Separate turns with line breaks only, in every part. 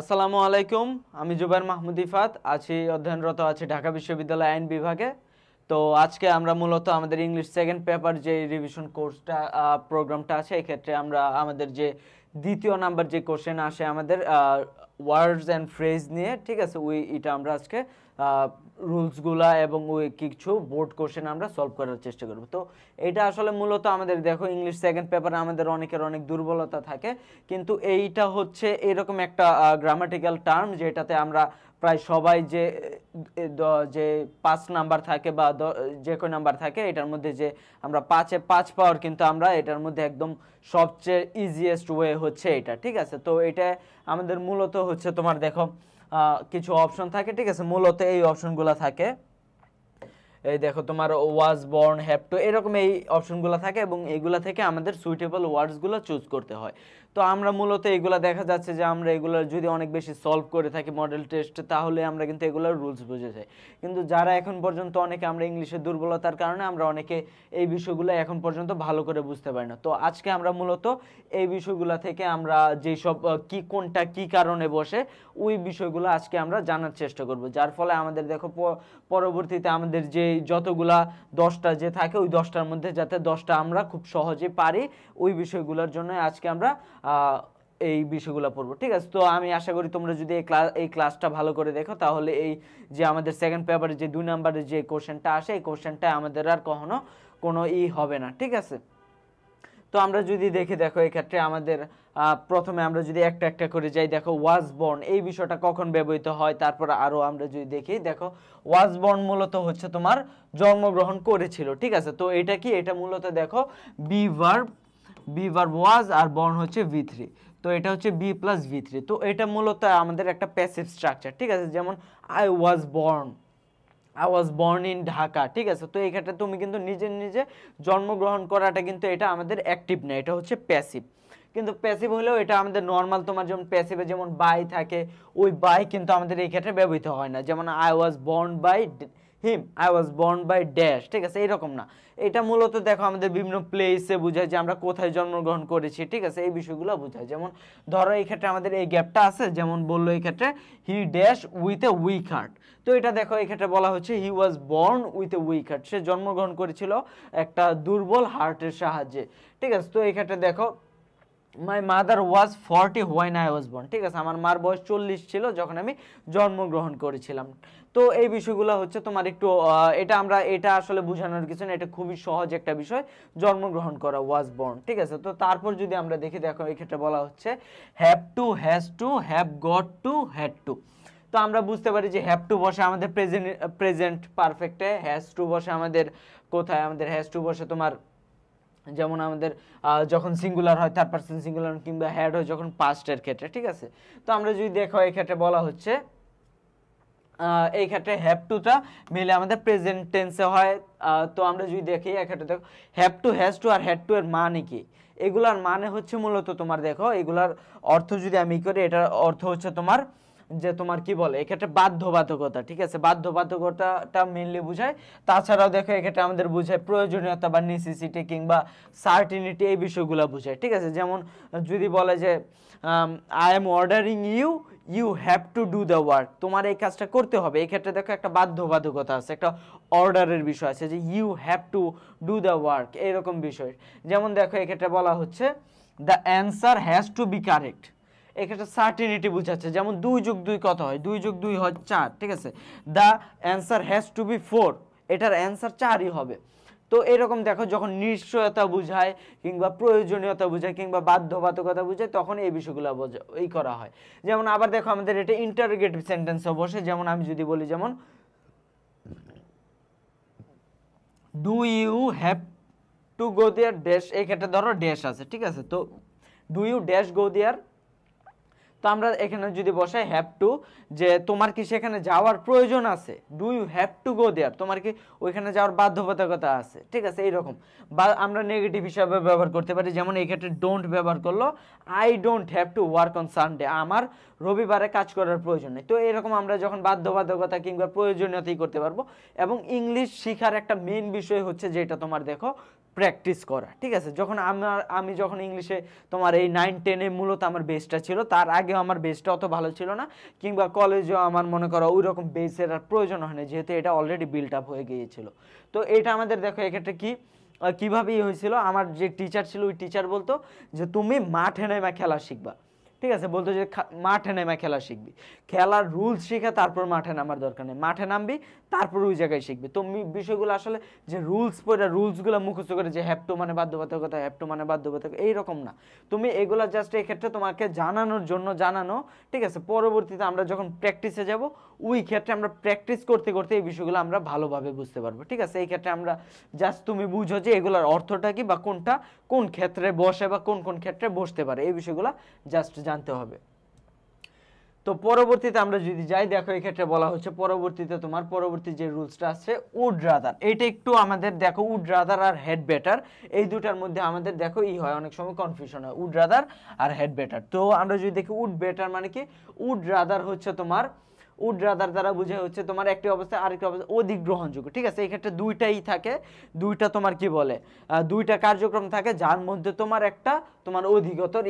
আসসালামু আলাইকুম আমি জুবাইর মাহমুদ ইফাত আছি অধ্যয়নরত আছি ঢাকা বিশ্ববিদ্যালয় আইন বিভাগে তো আজকে আমরা মূলত আমাদের ইংলিশ সেকেন্ড পেপার যে রিভিশন কোর্সটা প্রোগ্রামটা আছে এক্ষেত্রে আমরা আমাদের যে দ্বিতীয় নাম্বার যে কোশ্চেন আসে আমাদের ওয়ার্ডস অ্যান্ড ফ্রেজ নিয়ে ঠিক আছে ওই এটা আমরা আজকে রুলসগুলা এবং ওই কিছু বোর্ড কোশ্চেন আমরা সলভ করার চেষ্টা করব তো এটা আসলে মূলত আমাদের দেখো ইংলিশ সেকেন্ড পেপারে আমাদের অনেকের অনেক দুর্বলতা থাকে কিন্তু এইটা হচ্ছে এরকম একটা গ্রামাটিক্যাল টার্ম যেটাতে আমরা প্রায় সবাই যে যে পাঁচ নাম্বার থাকে বা যে কোনো নাম্বার থাকে এটার মধ্যে যে আমরা পাঁচে পাঁচ পাওয়ার কিন্তু আমরা এটার মধ্যে একদম সবচেয়ে ইজিয়েস্ট ওয়ে হচ্ছে এটা ঠিক আছে তো এটা আমাদের মূলত হচ্ছে তোমার দেখো কিছু অপশন থাকে ঠিক আছে মূলত এই অপশনগুলো থাকে এই দেখো তোমার ওয়াজ বর্ন হ্যাপ টু এরকম এই অপশনগুলো থাকে এবং এইগুলো থেকে আমাদের সুইটেবল ওয়ার্ডসগুলো চুজ করতে হয় তো আমরা মূলত এগুলো দেখা যাচ্ছে যে আমরা এগুলোর যদি অনেক বেশি সলভ করে থাকি মডেল টেস্ট তাহলে আমরা কিন্তু এগুলোর রুলস বুঝে যাই কিন্তু যারা এখন পর্যন্ত অনেকে আমরা ইংলিশের দুর্বলতার কারণে আমরা অনেকে এই বিষয়গুলো এখন পর্যন্ত ভালো করে বুঝতে পারি না তো আজকে আমরা মূলত এই বিষয়গুলো থেকে আমরা যেই সব কী কোনটা কি কারণে বসে ওই বিষয়গুলো আজকে আমরা জানার চেষ্টা করব যার ফলে আমাদের দেখো পরবর্তীতে আমাদের যে যতগুলা দশটা যে থাকে ওই দশটার মধ্যে যাতে দশটা আমরা খুব সহজে পারি ওই বিষয়গুলোর জন্য আজকে আমরা এই বিষয়গুলো পড়বো ঠিক আছে তো আমি আশা করি তোমরা যদি এই এই ক্লাসটা ভালো করে দেখো তাহলে এই যে আমাদের সেকেন্ড পেপারে যে দুই নাম্বারের যে কোশ্চেনটা আসে এই কোশ্চেনটা আমাদের আর কখনো কোনো ই হবে না ঠিক আছে তো আমরা যদি দেখে দেখো এক্ষেত্রে আমাদের প্রথমে আমরা যদি একটা একটা করে যাই দেখো ওয়াজ এই বিষয়টা কখন ব্যবহৃত হয় তারপর আরও আমরা যদি দেখি দেখো ওয়াজ বর্ন মূলত হচ্ছে তোমার জন্মগ্রহণ করেছিল ঠিক আছে তো এটা কি এটা মূলত দেখো বি বি ভার ওয়াজ আর বর্ণ হচ্ছে ভি থ্রি তো এটা হচ্ছে বি প্লাস ভি থ্রি তো এটা মূলত আমাদের একটা প্যাসিভ স্ট্রাকচার ঠিক আছে যেমন I was born I was born in Dhaka ঠিক আছে তো এই ক্ষেত্রে তুমি কিন্তু নিজের নিজে জন্মগ্রহণ করাটা কিন্তু এটা আমাদের অ্যাক্টিভ না এটা হচ্ছে প্যাসিভ কিন্তু প্যাসিভ হলেও এটা আমাদের নর্মাল তোমার যেমন প্যাসিভে যেমন বাই থাকে ওই বাই কিন্তু আমাদের এই ক্ষেত্রে ব্যবহৃত হয় না যেমন I was born by him I was born by dash ঠিক আছে এরকম না এটা মূলত দেখো আমাদের বিভিন্ন প্লেসে বোঝায় যে আমরা কোথায় জন্মগ্রহণ করেছি ঠিক আছে এই বিষয়গুলো বোঝায় যেমন ধরো এই ক্ষেত্রে আমাদের এই গ্যাপটা আছে যেমন বললো এই ক্ষেত্রে he dash with a weak heart তো এটা দেখো এই ক্ষেত্রে বলা হচ্ছে he was born with a weak heart সে জন্মগ্রহণ করেছিল একটা দুর্বল হার্টের সাহায্যে ঠিক আছে তো এই ক্ষেত্রে দেখো my mother was forty when I was born ঠিক আছে আমার মার বয়স চল্লিশ ছিল যখন আমি জন্মগ্রহণ করেছিলাম তো এই বিষয়গুলো হচ্ছে তোমার একটু এটা আমরা এটা আসলে বোঝানোর কিছু না এটা খুবই সহজ একটা বিষয় জন্মগ্রহণ করা ওয়াজ বর্ন ঠিক আছে তো তারপর যদি আমরা দেখি দেখো এই ক্ষেত্রে বলা হচ্ছে have to has to have got to had to তো আমরা বুঝতে পারি যে হ্যাভ টু বসে আমাদের প্রেজেন্ট প্রেজেন্ট পারফেক্টে হ্যাজ টু বসে আমাদের কোথায় আমাদের হ্যাজ টু বসে তোমার যেমন আমাদের যখন সিঙ্গুলার হয় থার্ড পার্সন সিঙ্গুলার কিংবা হ্যাড হয় যখন পাস্টের ক্ষেত্রে ঠিক আছে তো আমরা যদি দেখো এই ক্ষেত্রে বলা হচ্ছে এই ক্ষেত্রে হ্যাপ টুটা মিলে আমাদের প্রেজেন্ট টেন্সে হয় তো আমরা যদি দেখি এক্ষেত্রে দেখো হ্যাভ টু হ্যাজ টু আর হ্যাড টু এর মানে কি এগুলার মানে হচ্ছে মূলত তোমার দেখো এগুলার অর্থ যদি আমি করি এটার অর্থ হচ্ছে তোমার যে তোমার কি বলে এক্ষেত্রে বাধ্যবাধকতা ঠিক আছে বাধ্যবাধকতাটা মেনলি বোঝায় তাছাড়াও দেখো এক্ষেত্রে আমাদের বোঝায় প্রয়োজনীয়তা বা নিসিসিটি কিংবা সার্টিনিটি এই বিষয়গুলো বোঝায় ঠিক আছে যেমন যদি বলে যে I am ordering you you have to do the work তোমার এই কাজটা করতে হবে এই ক্ষেত্রে দেখো একটা বাধ্যবাধকতা আছে একটা অর্ডারের বিষয় আছে যে you have to do the work এরকম বিষয় যেমন দেখো এক্ষেত্রে বলা হচ্ছে the answer has to be correct এক্ষেত্রে সার্টিনিটি বোঝাচ্ছে যেমন দুই যোগ দুই কত হয় দুই যোগ দুই হয় চার ঠিক আছে the answer has to be four এটার অ্যান্সার চারই হবে তো এরকম দেখো যখন নিশ্চয়তা বোঝায় কিংবা প্রয়োজনীয়তা বোঝায় কিংবা বাধ্যবাধকতা বোঝায় তখন এই বিষয়গুলো বোঝা এই করা হয় যেমন আবার দেখো আমাদের এটা ইন্টারগেটিভ সেন্টেন্স বসে যেমন আমি যদি বলি যেমন do you have to go there dash এই ক্ষেত্রে ধরো ড্যাশ আছে ঠিক আছে তো do you dash go there তো আমরা এখানে যদি বসাই হ্যাভ টু যে তোমার কি সেখানে যাওয়ার প্রয়োজন আছে do you have to go there তোমার কি ওইখানে যাওয়ার বাধ্যবাধকতা আছে ঠিক আছে এইরকম বা আমরা নেগেটিভ হিসাবে ব্যবহার করতে পারি যেমন এক্ষেত্রে ডোন্ট ব্যবহার করলো I don't have to work on Sunday আমার রবিবারে কাজ করার প্রয়োজন নেই তো এরকম আমরা যখন বাধ্যবাধকতা কিংবা প্রয়োজনীয়তাই করতে পারবো এবং ইংলিশ শেখার একটা মেন বিষয় হচ্ছে যেটা তোমার দেখো প্র্যাকটিস করা ঠিক আছে যখন আমার আমি যখন ইংলিশে তোমার এই নাইন টেনে মূলত আমার বেসটা ছিল তার আগে আমার বেসটা অত ভালো ছিল না কিংবা কলেজেও আমার মনে করো ওই রকম বেসের আর প্রয়োজন হয় না যেহেতু এটা অলরেডি বিল্ড আপ হয়ে গিয়েছিল তো এটা আমাদের দেখো এক্ষেত্রে কি কীভাবে ইয়ে হয়েছিল আমার যে টিচার ছিল ওই টিচার বলতো যে তুমি মাঠে নেমে খেলা শিখবা ঠিক আছে বলতো যে মাঠে নেমে খেলা শিখবি খেলার রুলস শিখে তারপর মাঠে নামার দরকার নেই মাঠে নামবি তারপরে ওই জায়গায় শিখবে তো বিষয়গুলো আসলে যে রুলস পরে রুলসগুলো মুখস্থ করে যে হ্যাপটো মানে বাধ্যবাধকতা হ্যাপটো মানে বাধ্যবাধক এইরকম না তুমি এগুলো জাস্ট ক্ষেত্রে তোমাকে জানানোর জন্য জানানো ঠিক আছে পরবর্তীতে আমরা যখন প্র্যাকটিসে যাব ওই ক্ষেত্রে আমরা প্র্যাকটিস করতে করতে এই বিষয়গুলো আমরা ভালোভাবে বুঝতে পারবো ঠিক আছে এই ক্ষেত্রে আমরা জাস্ট তুমি বুঝো যে এগুলোর অর্থটা কি বা কোনটা কোন ক্ষেত্রে বসে বা কোন কোন ক্ষেত্রে বসতে পারে এই বিষয়গুলো জাস্ট জানতে হবে তো পরবর্তীতে আমরা যদি যাই দেখো এক্ষেত্রে বলা হচ্ছে পরবর্তীতে তোমার পরবর্তী যে রুলসটা আছে উড রাদার এটা একটু আমাদের দেখো উড রাদার আর হেড বেটার এই দুটার মধ্যে আমাদের দেখো ই হয় অনেক সময় কনফিউশন হয় উড রাদার আর হেড বেটার তো আমরা যদি দেখি উড বেটার মানে কি উড রাদার হচ্ছে তোমার উড রাদার দ্বারা বুঝে হচ্ছে তোমার একটি অবস্থা আরেকটি অবস্থা অধিক গ্রহণযোগ্য ঠিক আছে এই ক্ষেত্রে দুইটাই থাকে দুইটা তোমার কি বলে দুইটা কার্যক্রম থাকে যার মধ্যে তোমার একটা তোমার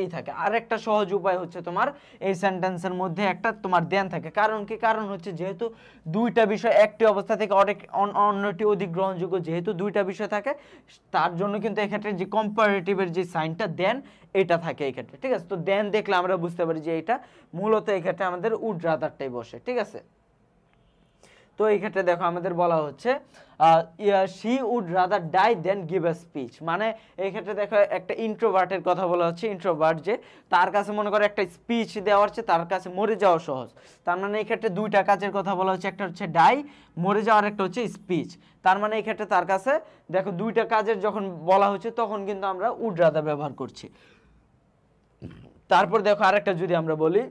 ই থাকে আর একটা সহজ উপায় হচ্ছে তোমার এই সেন্টেন্সের মধ্যে একটা তোমার দেন থাকে কারণ কি কারণ হচ্ছে যেহেতু দুইটা বিষয় একটি অবস্থা থেকে অনেক অন্যটি অধিক গ্রহণযোগ্য যেহেতু দুইটা বিষয় থাকে তার জন্য কিন্তু এক্ষেত্রে যে কম্পারেটিভের যে সাইনটা দেন এটা থাকে এই ক্ষেত্রে ঠিক আছে তো দেন দেখলে আমরা বুঝতে পারি যে এটা মূলত এই ক্ষেত্রে আমাদের উড রাদারটাই বসে ঠিক আছে তো এই ক্ষেত্রে দেখো আমাদের বলা হচ্ছে she would rather die than give a speech মানে এই ক্ষেত্রে দেখো একটা ইন্ট্রোভার্টের কথা বলা হচ্ছে ইন্ট্রোভার্ট যে তার কাছে মনে করো একটা স্পিচ দেওয়ার চেয়ে তার কাছে মরে যাওয়া সহজ তার মানে এই ক্ষেত্রে দুইটা কাজের কথা বলা হচ্ছে একটা হচ্ছে ডাই মরে যাওয়ার একটা হচ্ছে স্পিচ তার মানে এই ক্ষেত্রে তার কাছে দেখো দুইটা কাজের যখন বলা হচ্ছে তখন কিন্তু আমরা উড রাদার ব্যবহার করছি তারপর দেখো আরেকটা যদি আমরা বলি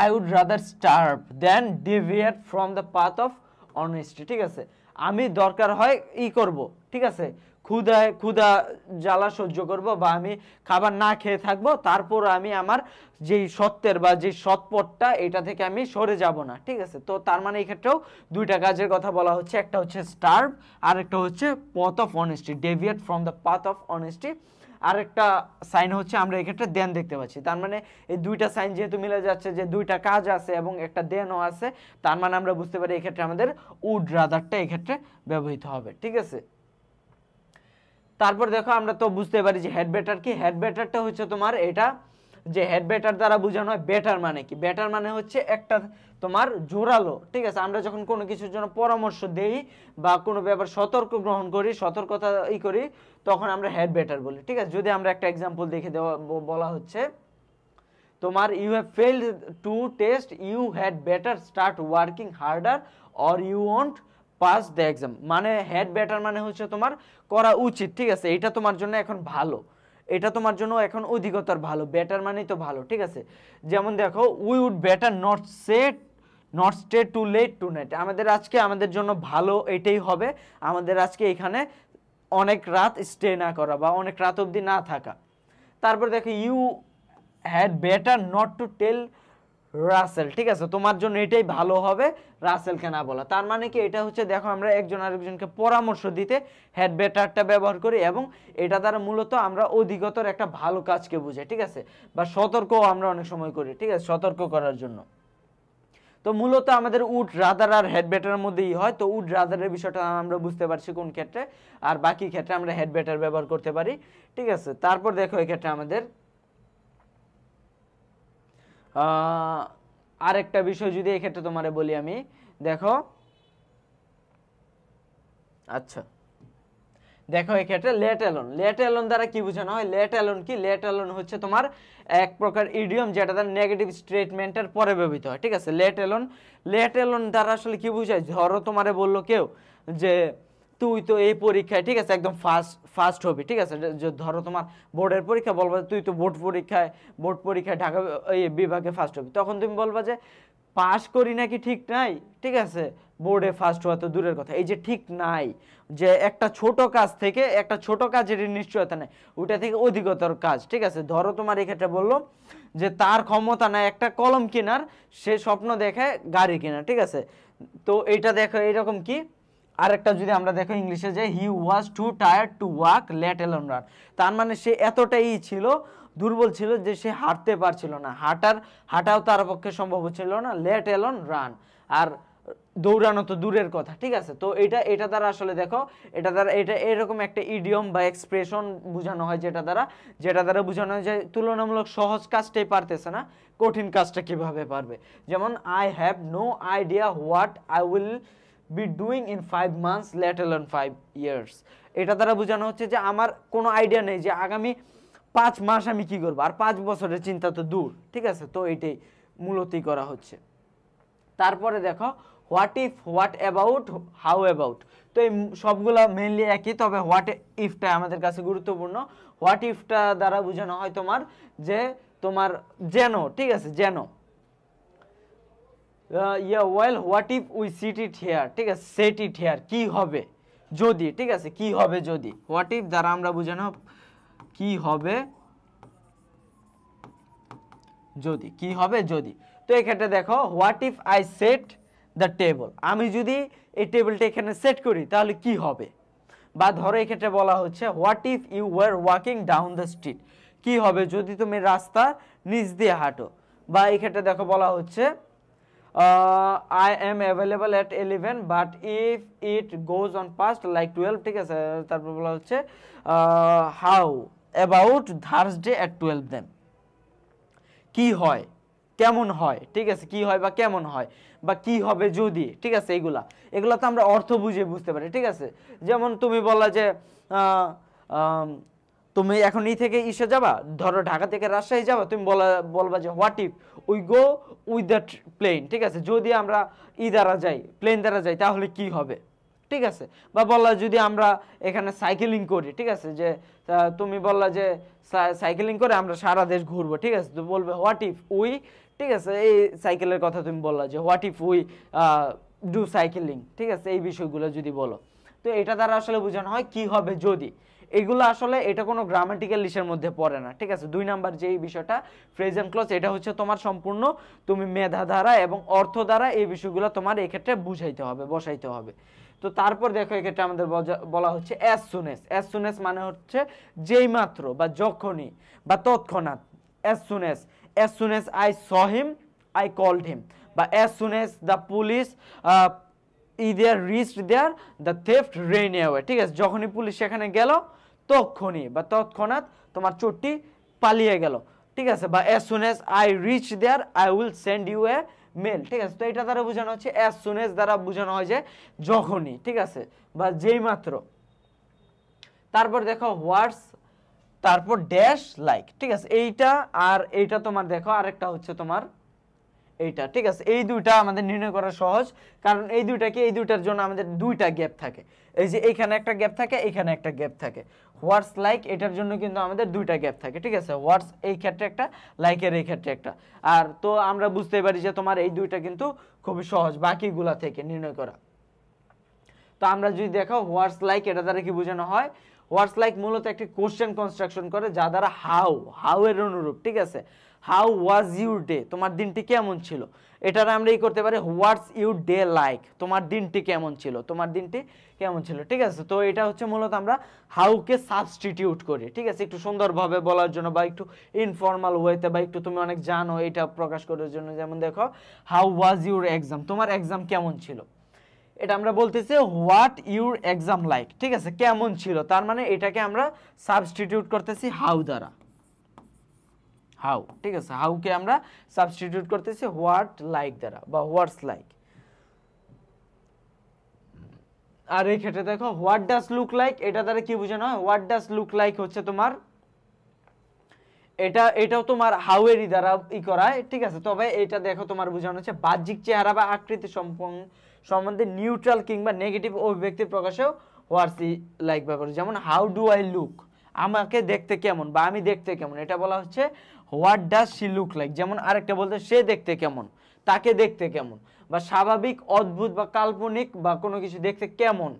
I would rather starve than deviate from the path of honesty ঠিক আছে আমি দরকার হয় ই করব ঠিক আছে ক্ষুদায় ক্ষুদা জ্বালা সহ্য করব বা আমি খাবার না খেয়ে থাকবো তারপর আমি আমার যেই সত্যের বা যেই সৎপথটা এটা থেকে আমি সরে যাব না ঠিক আছে তো তার মানে এই ক্ষেত্রেও দুইটা কাজের কথা বলা হচ্ছে একটা হচ্ছে স্টার্ভ আর একটা হচ্ছে পথ of honesty deviate from the path of honesty আর একটা সাইন হচ্ছে আমরা এক্ষেত্রে দেন দেখতে পাচ্ছি তার মানে এই দুইটা সাইন যেহেতু মিলে যাচ্ছে যে দুইটা কাজ আছে এবং একটা দেনও আছে তার মানে আমরা বুঝতে পারি এক্ষেত্রে আমাদের উড রাদারটা এক্ষেত্রে ব্যবহৃত হবে ঠিক আছে তারপর দেখো আমরা তো বুঝতে পারি যে হেড ব্যাটার কি হেড ব্যাটারটা হচ্ছে তোমার এটা যে হেড ব্যাটার দ্বারা বোঝানো হয় ব্যাটার মানে কি ব্যাটার মানে হচ্ছে একটা তোমার জোরালো ঠিক আছে আমরা যখন কোনো কিছুর জন্য পরামর্শ দেই বা কোনো ব্যাপার সতর্ক গ্রহণ করি সতর্কতা ই করি তখন আমরা হেড ব্যাটার বলি ঠিক আছে যদি আমরা একটা এক্সাম্পল দেখে দেওয়া বলা হচ্ছে তোমার you have failed to test you had better start working harder or you want pass the exam মানে হেড ব্যাটার মানে হচ্ছে তোমার করা উচিত ঠিক আছে এটা তোমার জন্য এখন ভালো এটা তোমার জন্য এখন অধিকতর ভালো বেটার মানেই তো ভালো ঠিক আছে যেমন দেখো we would better not set not stay too late tonight আমাদের আজকে আমাদের জন্য ভালো এটাই হবে আমাদের আজকে এখানে অনেক রাত স্টে না করা বা অনেক রাত অবধি না থাকা তারপর দেখো you had better not to tell Russell ঠিক আছে তোমার জন্য এটাই ভালো হবে রাসেলকে না বলা তার মানে কি এটা হচ্ছে দেখো আমরা একজন আরেকজনকে পরামর্শ দিতে হেড বেটারটা ব্যবহার করি এবং এটা দ্বারা মূলত আমরা অধিকতর একটা ভালো কাজকে বুঝাই ঠিক আছে বা সতর্কও আমরা অনেক সময় করি ঠিক আছে সতর্ক করার জন্য তো মূলত আমাদের উড রাদার আর হেড ব্যাটারের মধ্যেই হয় তো উড রাদারের বিষয়টা আমরা বুঝতে পারছি কোন ক্ষেত্রে আর বাকি ক্ষেত্রে আমরা হেড ব্যাটার ব্যবহার করতে পারি ঠিক আছে তারপর দেখো এক্ষেত্রে আমাদের আরেকটা বিষয় যদি এক্ষেত্রে তোমারে বলি আমি দেখো আচ্ছা দেখো এক্ষেত্রে লেট অ্যালোন লেট অ্যালোন দ্বারা কি বোঝানো হয় লেট অ্যালোন কি লেট অ্যালোন হচ্ছে তোমার এক প্রকার ইডিয়ম যেটা তার নেগেটিভ স্টেটমেন্টের পরে ব্যবহৃত হয় ঠিক আছে লেট অ্যালোন লেট অ্যালোন দ্বারা আসলে কি বোঝায় ধরো তোমারে বললো কেউ যে তুই তো এই পরীক্ষায় ঠিক আছে একদম ফার্স্ট ফার্স্ট হবি ঠিক আছে ধরো তোমার বোর্ডের পরীক্ষা বলবা তুই তো বোর্ড পরীক্ষায় বোর্ড পরীক্ষায় ঢাকা এই বিভাগে ফার্স্ট হবি তখন তুমি বলবা যে পাশ করি নাকি ঠিক নাই ঠিক আছে বোর্ডে ফার্স্ট হওয়া তো দূরের কথা এই যে ঠিক নাই যে একটা ছোট কাজ থেকে একটা ছোট কাজের নিশ্চয়তা নেই ওটা থেকে অধিকতর কাজ ঠিক আছে ধরো তোমার এক্ষেত্রে বললো যে তার ক্ষমতা নাই একটা কলম কেনার সে স্বপ্ন দেখে গাড়ি কেনার ঠিক আছে তো এটা দেখো এরকম কি আরেকটা যদি আমরা দেখো ইংলিশে যে he was too tired to walk let alone run তার মানে সে এতটাই ছিল দুর্বল ছিল যে সে হাঁটতে পারছিল না হাঁটার হাঁটাও তার পক্ষে সম্ভব ছিল না লেট এলন রান আর দৌড়ানো তো দূরের কথা ঠিক আছে তো এটা এটা দ্বারা আসলে দেখো এটা দ্বারা এটা এরকম একটা ইডিয়ম বা এক্সপ্রেশন বোঝানো হয় যেটা দ্বারা যেটা দ্বারা বোঝানো হয় যে তুলনামূলক সহজ কাজটাই পারতেছে না কঠিন কাজটা কিভাবে পারবে যেমন I have no idea what I will be doing in five months let alone five years এটা দ্বারা বোঝানো হচ্ছে যে আমার কোনো আইডিয়া নেই যে আগামী পাঁচ মাস আমি কি করবো আর পাঁচ বছরের চিন্তা তো দূর ঠিক আছে তো এটাই মূলতই করা হচ্ছে তারপরে দেখো what if what about how about তো এই সবগুলো মেনলি একই তবে হোয়াট ইফটা আমাদের কাছে গুরুত্বপূর্ণ হোয়াট ইফটা দ্বারা বোঝানো হয় তোমার যে তোমার যেন ঠিক আছে যেন yeah well what if we sit it here ঠিক আছে সেট ইট হেয়ার কী হবে যদি ঠিক আছে কি হবে যদি হোয়াট ইফ দ্বারা আমরা বুঝে নেব কি হবে যদি কি হবে যদি তো এক্ষেত্রে দেখো what if I set the table আমি যদি এই টেবিলটা এখানে সেট করি তাহলে কি হবে বা ধরো এক্ষেত্রে বলা হচ্ছে what if you were walking down the street কী হবে যদি তুমি রাস্তা নিচ দিয়ে হাঁটো বা এক্ষেত্রে দেখো বলা হচ্ছে I am available at eleven but if it goes on past like twelve ठीक ঠিক আছে তারপর বলা হচ্ছে uh, how about Thursday at 12 then কি হয় কেমন হয় ঠিক আছে কি হয় বা কেমন হয় বা কি হবে যদি ঠিক আছে এইগুলা এগুলা তো আমরা অর্থ বুঝিয়ে বুঝতে পারি ঠিক আছে যেমন তুমি বলা যে তুমি এখন এই থেকে ইসে যাবা ধরো ঢাকা থেকে রাজশাহী যাবা তুমি বলা বলবা যে what if we go with the plane ঠিক আছে যদি আমরা ই দ্বারা যাই প্লেন দ্বারা যাই তাহলে কি হবে ঠিক আছে বা বললা যদি আমরা এখানে সাইকেলিং করি ঠিক আছে যে তুমি বললা যে সাইকেলিং করে আমরা সারা দেশ ঘুরবো ঠিক আছে তুমি বলবে হোয়াট ইফ উই ঠিক আছে এই সাইকেলের কথা তুমি বললা যে what if we do cycling ঠিক আছে এই বিষয়গুলো যদি বলো তো এটা দ্বারা আসলে বোঝানো হয় কি হবে যদি এগুলো আসলে এটা কোনো গ্রামাটিক্যাল লিসের মধ্যে পড়ে না ঠিক আছে দুই নাম্বার যেই বিষয়টা প্রেজেন্ট ক্লোজ এটা হচ্ছে তোমার সম্পূর্ণ তুমি মেধা দ্বারা এবং অর্থ দ্বারা এই বিষয়গুলো তোমার এক্ষেত্রে বুঝাইতে হবে বসাইতে হবে তো তারপর দেখো এক্ষেত্রে আমাদের বলা হচ্ছে অ্যাস সুনেস অ্যাস সুনেস মানে হচ্ছে যেই মাত্র বা যখনই বা তৎক্ষণাৎ as soon as as soon as I saw him I called him বা অ্যাস সুনেস দ্য পুলিশ ই দেয়ার রিস্ট there the theft ran away ঠিক আছে যখনই পুলিশ সেখানে গেল তখনই বা তৎক্ষণাৎ তোমার চোটটি পালিয়ে গেল ঠিক আছে বা as soon as I reach there I will send you a mail ঠিক আছে তো এটা দ্বারা বোঝানো হচ্ছে অ্যাজ সুন এস দ্বারা বোঝানো হয় যে যখনই ঠিক আছে বা যেই মাত্র তারপর দেখো হোয়াটস তারপর ড্যাশ লাইক ঠিক আছে এইটা আর এইটা তোমার দেখো আরেকটা হচ্ছে তোমার এইটা ঠিক আছে এই দুইটা আমাদের নির্ণয় করা সহজ কারণ এই দুইটাকে এই দুইটার জন্য আমাদের দুইটা গ্যাপ থাকে এই যে এখানে একটা গ্যাপ থাকে এখানে একটা গ্যাপ থাকে হোয়াটস লাইক এটার জন্য কিন্তু আমাদের দুইটা গ্যাপ থাকে ঠিক আছে হোয়াটস এই ক্ষেত্রে একটা লাইকের এই ক্ষেত্রে একটা আর তো আমরা বুঝতে পারি যে তোমার এই দুইটা কিন্তু খুবই সহজ বাকিগুলা থেকে নির্ণয় করা তো আমরা যদি দেখো হোয়াটস লাইক এটা দ্বারা কি বোঝানো হয় হোয়াটস লাইক মূলত একটি কোশ্চেন কনস্ট্রাকশন করে যা দ্বারা হাউ হাউ এর অনুরূপ ঠিক আছে হাউ ওয়াজ ইউর ডে তোমার দিনটি কেমন ছিল এটার আমরা এই করতে পারি হোয়াটস ইউর ডে লাইক তোমার দিনটি কেমন ছিল তোমার দিনটি কেমন ছিল ঠিক আছে তো এটা হচ্ছে মূলত আমরা হাউকে সাবস্টিটিউট করি ঠিক আছে একটু সুন্দরভাবে বলার জন্য বা একটু ইনফর্মাল ওয়েতে বা একটু তুমি অনেক জানো এটা প্রকাশ করার জন্য যেমন দেখো হাউ ওয়াজ ইউর এক্সাম তোমার এক্সাম কেমন ছিল এটা আমরা বলতেছি হোয়াট ইউর এক্সাম লাইক ঠিক আছে কেমন ছিল তার মানে এটাকে আমরা সাবস্টিটিউট করতেছি হাউ দ্বারা হাউ ঠিক আছে হাউকে আমরা সাবস্টিটিউট করতেছি হোয়াট লাইক দ্বারা বা হোয়াটস লাইক আর এই ক্ষেত্রে দেখো হোয়াট ডাস লুক লাইক এটা দ্বারা কি বোঝানো হয় হোয়াট ডাস লুক লাইক হচ্ছে তোমার এটা এটাও তোমার হাউয়েরই দ্বারা ই করায় ঠিক আছে তবে এটা দেখো তোমার বোঝানো হচ্ছে বাহ্যিক চেহারা বা আকৃতি সম্বন্ধে নিউট্রাল কিংবা নেগেটিভ অভিব্যক্তির প্রকাশেও হোয়াটস লাইক ব্যবহার যেমন হাউ ডু আই লুক আমাকে দেখতে কেমন বা আমি দেখতে কেমন এটা বলা হচ্ছে what does she look like যেমন আরেকটা বলতে সে দেখতে কেমন তাকে দেখতে কেমন বা স্বাভাবিক অদ্ভুত বা কাল্পনিক বা কোনো কিছু দেখতে কেমন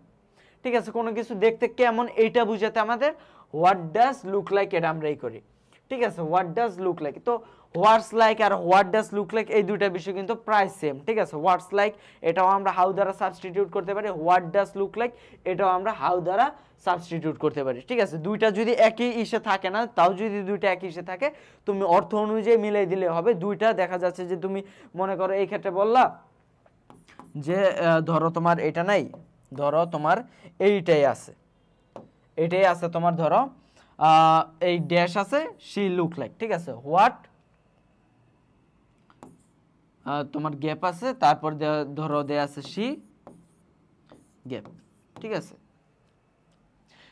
ঠিক আছে কোনো কিছু দেখতে কেমন এইটা বুঝাতে আমাদের হোয়াট ডাজ লুক লাইক এটা আমরা এই করি ঠিক আছে হোয়াট ডাজ লুক লাইক তো হোয়াটস লাইক আর হোয়াট ডাজ লুক লাইক এই দুইটা বিষয় কিন্তু প্রায় সেম ঠিক আছে হোয়াটস লাইক এটাও আমরা হাউ দ্বারা সাবস্টিটিউট করতে পারি হোয়াট ডাজ লুক লাইক এটাও আমরা হাউ দ্বারা সাবস্টিটিউট করতে পারি ঠিক আছে দুইটা যদি একই ইসে থাকে না তাও যদি দুইটা একই ইসে থাকে তুমি অর্থ অনুযায়ী মিলে দিলে হবে দুইটা দেখা যাচ্ছে যে তুমি মনে করো এই ক্ষেত্রে বললা যে ধরো তোমার এটা নাই ধরো তোমার এইটাই আছে এটাই আছে তোমার ধরো এই ড্যাশ আছে শি লুক লাইক ঠিক আছে হোয়াট তোমার গ্যাপ আছে তারপর ধরো দেয়া আছে শি গ্যাপ ঠিক আছে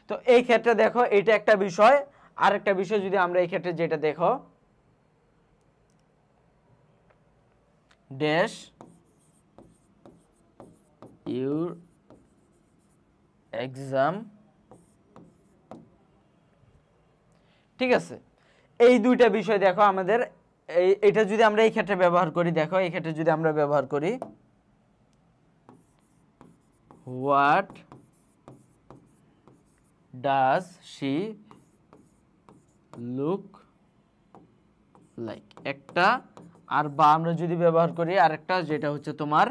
তো এই ক্ষেত্রে দেখো এটা একটা বিষয় আর একটা বিষয় যদি আমরা এই ক্ষেত্রে যেটা দেখো ড্যাশ ইউর এক্সাম ঠিক আছে এই দুইটা বিষয় দেখো আমাদের এটা যদি আমরা এই ক্ষেত্রে ব্যবহার করি দেখো এই ক্ষেত্রে যদি আমরা ব্যবহার করি what does she look like একটা আর বা আমরা যদি ব্যবহার করি আরেকটা যেটা হচ্ছে তোমার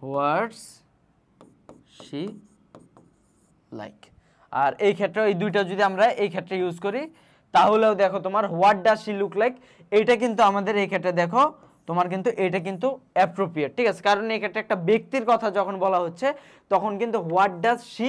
হোয়াটস শি লাইক আর এই ক্ষেত্রে এই দুইটা যদি আমরা এই ক্ষেত্রে ইউজ করি তাহলেও দেখো তোমার হোয়াট ডা সি লুক লাইক এইটা কিন্তু আমাদের এই ক্ষেত্রে দেখো তোমার কিন্তু এটা কিন্তু অ্যাপ্রোপ্রিয়েট ঠিক আছে কারণ এই ক্ষেত্রে একটা ব্যক্তির কথা যখন বলা হচ্ছে তখন কিন্তু হোয়াট ডা শি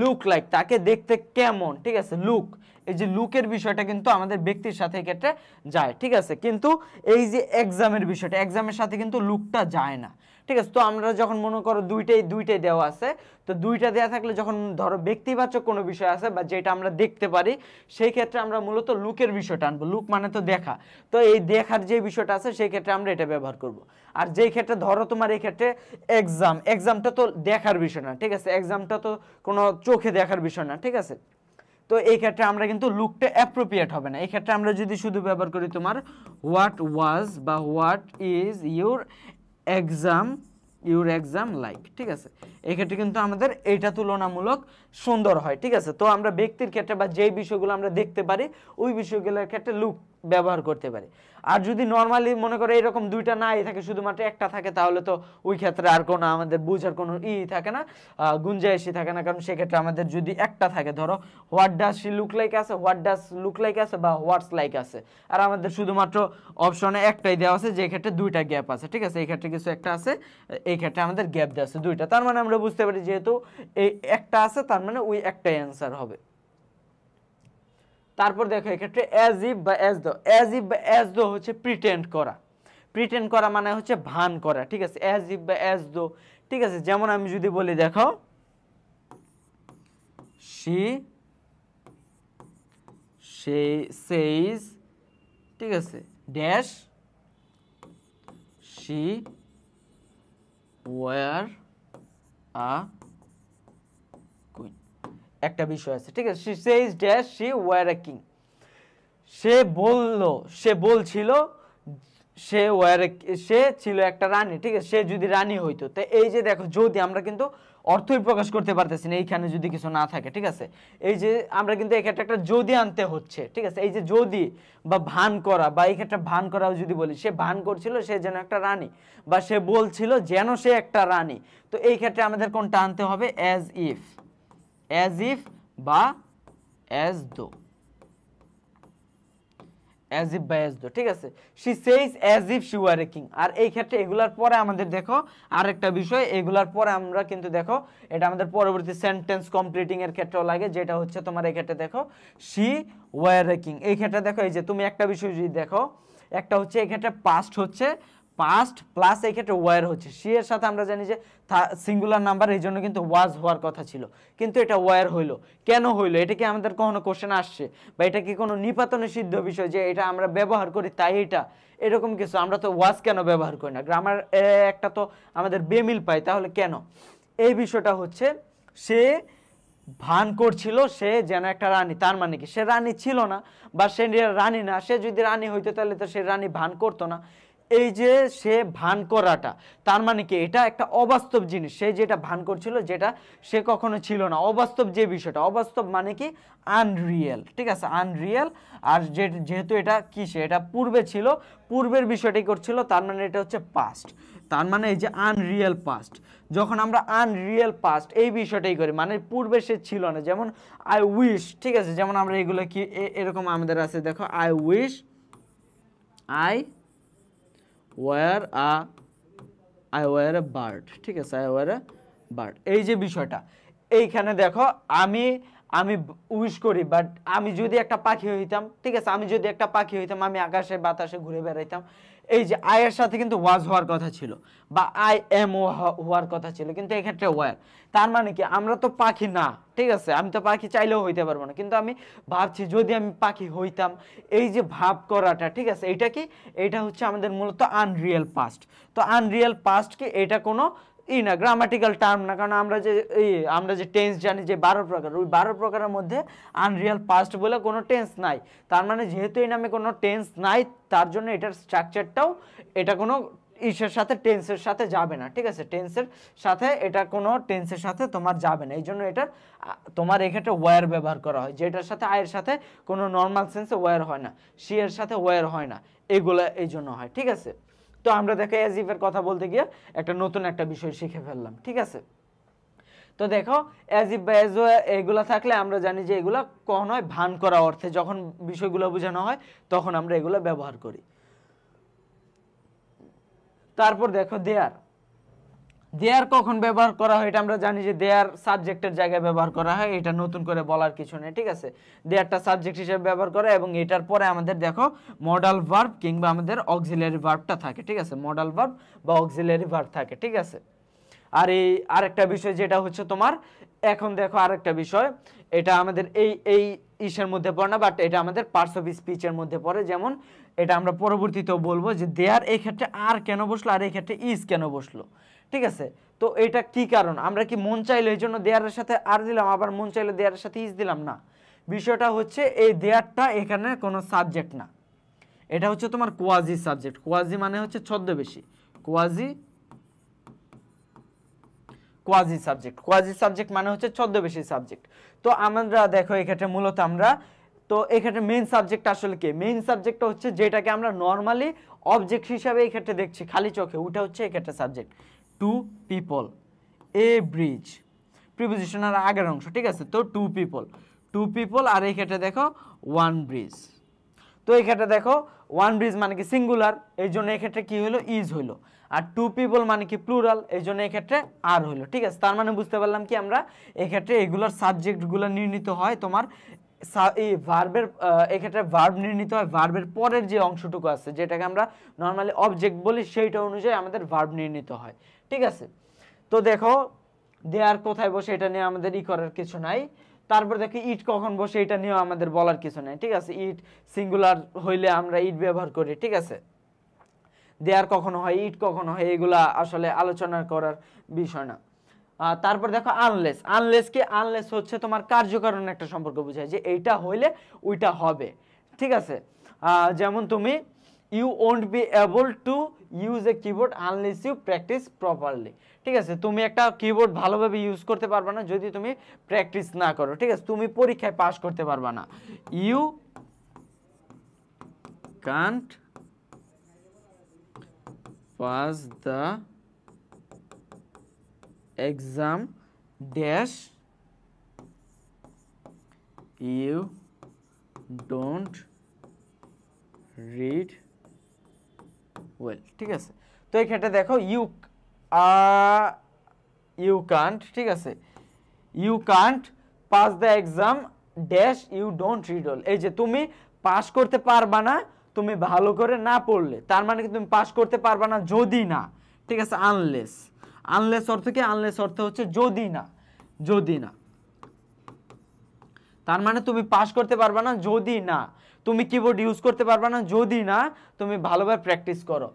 লুক লাইক তাকে দেখতে কেমন ঠিক আছে লুক এই যে লুকের বিষয়টা কিন্তু আমাদের ব্যক্তির সাথে ক্ষেত্রে যায় ঠিক আছে কিন্তু এই যে এক্সামের বিষয়টা এক্সামের সাথে কিন্তু লুকটা যায় না ঠিক আছে তো আমরা যখন মনে করো দুইটাই দুইটাই দেওয়া আছে তো দুইটা দেওয়া থাকলে যখন ধরো ব্যক্তিবাচক কোনো বিষয় আছে বা যেটা আমরা দেখতে পারি সেই ক্ষেত্রে আমরা মূলত লুকের বিষয়টা আনবো লুক মানে তো দেখা তো এই দেখার যে বিষয়টা আছে সেই ক্ষেত্রে আমরা এটা ব্যবহার করব। আর যেই ক্ষেত্রে ধরো তোমার এই ক্ষেত্রে এক্সাম এক্সামটা তো দেখার বিষয় না ঠিক আছে এক্সামটা তো কোনো চোখে দেখার বিষয় না ঠিক আছে তো এই ক্ষেত্রে আমরা কিন্তু লুকটা অ্যাপ্রোপ্রিয়েট হবে না এই ক্ষেত্রে আমরা যদি শুধু ব্যবহার করি তোমার হোয়াট ওয়াজ বা what is your exam your exam like ঠিক আছে এক্ষেত্রে কিন্তু আমাদের এটা তুলনামূলক সুন্দর হয় ঠিক আছে তো আমরা ব্যক্তির ক্ষেত্রে বা যেই বিষয়গুলো আমরা দেখতে পারি ওই বিষয়গুলোর ক্ষেত্রে লুক ব্যবহার করতে পারি আর যদি নর্মালি মনে করে এরকম দুইটা নাই থাকে শুধুমাত্র একটা থাকে তাহলে তো ওই ক্ষেত্রে আর কোনো আমাদের বোঝার কোনো ই থাকে না গুঞ্জাইশি থাকে না কারণ সেক্ষেত্রে আমাদের যদি একটা থাকে ধরো what does she look like আছে হোয়াট ডাস লুক লাইক আছে বা হোয়াটস লাইক আছে আর আমাদের শুধুমাত্র অপশনে একটাই দেওয়া আছে যে ক্ষেত্রে দুইটা গ্যাপ আছে ঠিক আছে এই ক্ষেত্রে কিছু একটা আছে এই ক্ষেত্রে আমাদের গ্যাপ দেওয়া আছে দুইটা তার মানে আমরা বুঝতে পারি যেহেতু এই একটা আছে তার মানে ওই একটাই অ্যান্সার হবে তারপর দেখো এক্ষেত্রে অ্যাজ ইফ বা অ্যাজ দো অ্যাজ ইফ বা অ্যাজ দো হচ্ছে প্রিটেন্ড করা প্রিটেন্ড করা মানে হচ্ছে ভান করা ঠিক আছে অ্যাজ ইফ বা অ্যাজ দো ঠিক আছে যেমন আমি যদি বলি দেখো শি সে সেইজ ঠিক আছে ড্যাশ শি ওয়ার আ একটা বিষয় আছে ঠিক আছে she says dash she were king সে বলল সে বলছিল সে ওয়ার সে ছিল একটা রানী ঠিক আছে সে যদি রানী হইতো তো এই যে দেখো যদি আমরা কিন্তু অর্থই প্রকাশ করতে পারতেছি না এইখানে যদি কিছু না থাকে ঠিক আছে এই যে আমরা কিন্তু ক্ষেত্রে একটা যদি আনতে হচ্ছে ঠিক আছে এই যে যদি বা ভান করা বা এই ক্ষেত্রে ভান করাও যদি বলি সে ভান করছিল সে যেন একটা রানী বা সে বলছিল যেন সে একটা রানী তো এই ক্ষেত্রে আমাদের কোনটা আনতে হবে অ্যাজ ইফ অ্যাজ ইফ বা অ্যাজ দো অ্যাজ ইফ বা অ্যাজ দো ঠিক আছে she says as if she were a king আর এই ক্ষেত্রে এগুলার পরে আমাদের দেখো আরেকটা বিষয় এগুলার পরে আমরা কিন্তু দেখো এটা আমাদের পরবর্তী সেন্টেন্স কমপ্লিটিং এর ক্ষেত্রেও লাগে যেটা হচ্ছে তোমার এই ক্ষেত্রে দেখো শি ওয়ার এ কিং এই ক্ষেত্রে দেখো এই যে তুমি একটা বিষয় যদি দেখো একটা হচ্ছে এই ক্ষেত্রে পাস্ট হচ্ছে পাস্ট প্লাস এক্ষেত্রে ওয়ার হচ্ছে সি এর সাথে আমরা জানি যে সিঙ্গুলার নাম্বার এই জন্য কিন্তু ওয়াজ হওয়ার কথা ছিল কিন্তু এটা ওয়ার হইলো কেন হইলো এটা কি আমাদের কখনো কোশ্চেন আসছে বা এটা কি কোনো নিপাতনে সিদ্ধ বিষয় যে এটা আমরা ব্যবহার করি তাই এটা এরকম কিছু আমরা তো ওয়াজ কেন ব্যবহার করি না গ্রামার একটা তো আমাদের বেমিল পাই তাহলে কেন এই বিষয়টা হচ্ছে সে ভান করছিল সে যেন একটা রানী তার মানে কি সে রানী ছিল না বা সে রানী না সে যদি রানী হইতো তাহলে তো সে রানী ভান করতো না এই যে সে ভান করাটা তার মানে কি এটা একটা অবাস্তব জিনিস সে যেটা ভান করছিল যেটা সে কখনো ছিল না অবাস্তব যে বিষয়টা অবাস্তব মানে কি আনরিয়েল ঠিক আছে আনরিয়েল আর যে যেহেতু এটা সে এটা পূর্বে ছিল পূর্বের বিষয়টি করছিল তার মানে এটা হচ্ছে পাস্ট তার মানে এই যে আনরিয়েল পাস্ট যখন আমরা আনরিয়েল পাস্ট এই বিষয়টাই করি মানে পূর্বে সে ছিল না যেমন আই উইশ ঠিক আছে যেমন আমরা এগুলো কি এরকম আমাদের আছে দেখো I wish I were a I were a bird ঠিক আছে আই ওয়ার এ বার্ড এই যে বিষয়টা এইখানে দেখো আমি আমি উইশ করি বাট আমি যদি একটা পাখি হইতাম ঠিক আছে আমি যদি একটা পাখি হইতাম আমি আকাশে বাতাসে ঘুরে বেড়াইতাম এই যে আয়ের সাথে কিন্তু ওয়াজ হওয়ার কথা ছিল বা আই এম ও হওয়ার কথা ছিল কিন্তু এক্ষেত্রে ওয়ার তার মানে কি আমরা তো পাখি না ঠিক আছে আমি তো পাখি চাইলেও হইতে পারবো না কিন্তু আমি ভাবছি যদি আমি পাখি হইতাম এই যে ভাব করাটা ঠিক আছে এটা কি এটা হচ্ছে আমাদের মূলত আনরিয়েল পাস্ট তো আনরিয়েল কি এটা কোনো ই না গ্রামাটিক্যাল টার্ম না কারণ আমরা যে এই আমরা যে টেন্স জানি যে বারো প্রকার ওই বারো প্রকারের মধ্যে আনরিয়াল পাস্ট বলে কোনো টেন্স নাই তার মানে যেহেতু এই নামে কোনো টেন্স নাই তার জন্য এটার স্ট্রাকচারটাও এটা কোনো ইসের সাথে টেন্সের সাথে যাবে না ঠিক আছে টেন্সের সাথে এটা কোনো টেন্সের সাথে তোমার যাবে না এই জন্য এটার তোমার এক্ষেত্রে ওয়্যার ব্যবহার করা হয় যেটার সাথে আয়ের সাথে কোনো নর্মাল সেন্সে ওয়্যার হয় না সি এর সাথে ওয়্যার হয় না এগুলো এই জন্য হয় ঠিক আছে তো আমরা দেখো অ্যাজ ইফের কথা বলতে গিয়ে একটা নতুন একটা বিষয় শিখে ফেললাম ঠিক আছে তো দেখো অ্যাজ ইফ বা অ্যাজ এগুলা থাকলে আমরা জানি যে এগুলা কখন হয় ভান করা অর্থে যখন বিষয়গুলো বোঝানো হয় তখন আমরা এগুলো ব্যবহার করি তারপর দেখো দেয়ার দেয়ার কখন ব্যবহার করা হয় এটা আমরা জানি যে দেয়ার সাবজেক্টের জায়গায় ব্যবহার করা হয় এটা নতুন করে বলার কিছু নেই ঠিক আছে দেয়ারটা সাবজেক্ট হিসেবে ব্যবহার করা এবং এটার পরে আমাদের দেখো মডাল ভার্ব কিংবা আমাদের অক্সিলারি ভার্বটা থাকে ঠিক আছে মডাল ভার্ব বা অক্সিলারি ভার্ব থাকে ঠিক আছে আর এই আরেকটা বিষয় যেটা হচ্ছে তোমার এখন দেখো আরেকটা বিষয় এটা আমাদের এই এই ইসের মধ্যে পড়ে না বাট এটা আমাদের পার্টস অফ স্পিচের মধ্যে পড়ে যেমন এটা আমরা পরবর্তীতেও বলবো যে দেয়ার এই ক্ষেত্রে আর কেন বসলো আর এই ক্ষেত্রে ইজ কেন বসলো ঠিক আছে তো এটা কি কারণ আমরা কি মন চাইলে এই জন্য দেয়ারের সাথে আর দিলাম আবার মন চাইলে দেয়ারের সাথে ইজ দিলাম না বিষয়টা হচ্ছে এই দেয়ারটা এখানে কোনো সাবজেক্ট না এটা হচ্ছে তোমার কোয়াজি সাবজেক্ট কোয়াজি মানে হচ্ছে ছদ্মবেশী quasi quasi subject quasi subject মানে হচ্ছে ছদ্মবেশী সাবজেক্ট তো আমরা দেখো এখানে মূলত আমরা তো এখানে মেইন সাবজেক্ট আসলে কি মেইন সাবজেক্টটা হচ্ছে যেটাকে আমরা নর্মালি অবজেক্ট হিসাবে ক্ষেত্রে দেখছি খালি চোখে ওটা হচ্ছে এক্ষেত্রে subject to people a bridge প্রিপোজিশনের আগের অংশ ঠিক আছে তো টু পিপল টু পিপল আর এই ক্ষেত্রে দেখো ওয়ান ব্রিজ তো এই ক্ষেত্রে দেখো ওয়ান ব্রিজ মানে কি সিঙ্গুলার এই জন্য এক্ষেত্রে কী হলো ইজ হইলো আর টু পিপল মানে কি প্লুরাল এই জন্য এক্ষেত্রে আর হইলো ঠিক আছে তার মানে বুঝতে পারলাম কি আমরা এক্ষেত্রে এগুলোর সাবজেক্টগুলো নির্ণীত হয় তোমার এই ভার্বের এক্ষেত্রে ভার্ব নির্ণীত হয় ভার্বের পরের যে অংশটুকু আছে যেটাকে আমরা নর্মালি অবজেক্ট বলি সেইটা অনুযায়ী আমাদের ভার্ব নির্ণীত হয় ঠিক আছে তো দেখো দেয়ার কোথায় বসে এটা নিয়ে আমাদের ই করার কিছু নাই তারপর দেখো ইট কখন বসে এটা নিয়েও আমাদের বলার কিছু নাই ঠিক আছে ইট সিঙ্গুলার হইলে আমরা ইট ব্যবহার করি ঠিক আছে দেয়ার কখনো হয় ইট কখনো হয় এগুলা আসলে আলোচনা করার বিষয় না তারপর দেখো আনলেস আনলেস কি আনলেস হচ্ছে তোমার কার্যকরণ একটা সম্পর্ক বোঝায় যে এইটা হইলে ওইটা হবে ঠিক আছে যেমন তুমি you won't be able to use a keyboard unless you practise properly ঠিক আছে তুমি একটা কিবোর্ড ভালোভাবে ইউজ করতে পারবে না যদি তুমি প্র্যাকটিস না করো ঠিক আছে তুমি পরীক্ষায় পাস করতে পারবে না you can't pass the exam dash you don't read well ঠিক আছে তো এই ক্ষেত্রে দেখো ইউ ইউ কান্ট ঠিক আছে you can't pass the exam dash you don't read all এই যে তুমি পাস করতে পারবা না তুমি ভালো করে না পড়লে তার মানে কি তুমি পাস করতে পারবা না যদি না ঠিক আছে আনলেস আনলেস অর্থ কি আনলেস অর্থ হচ্ছে যদি না যদি না তার মানে তুমি পাস করতে পারবা না যদি না তুমি কিবোর্ড ইউজ করতে পারবে না যদি না তুমি ভালোভাবে প্র্যাকটিস করো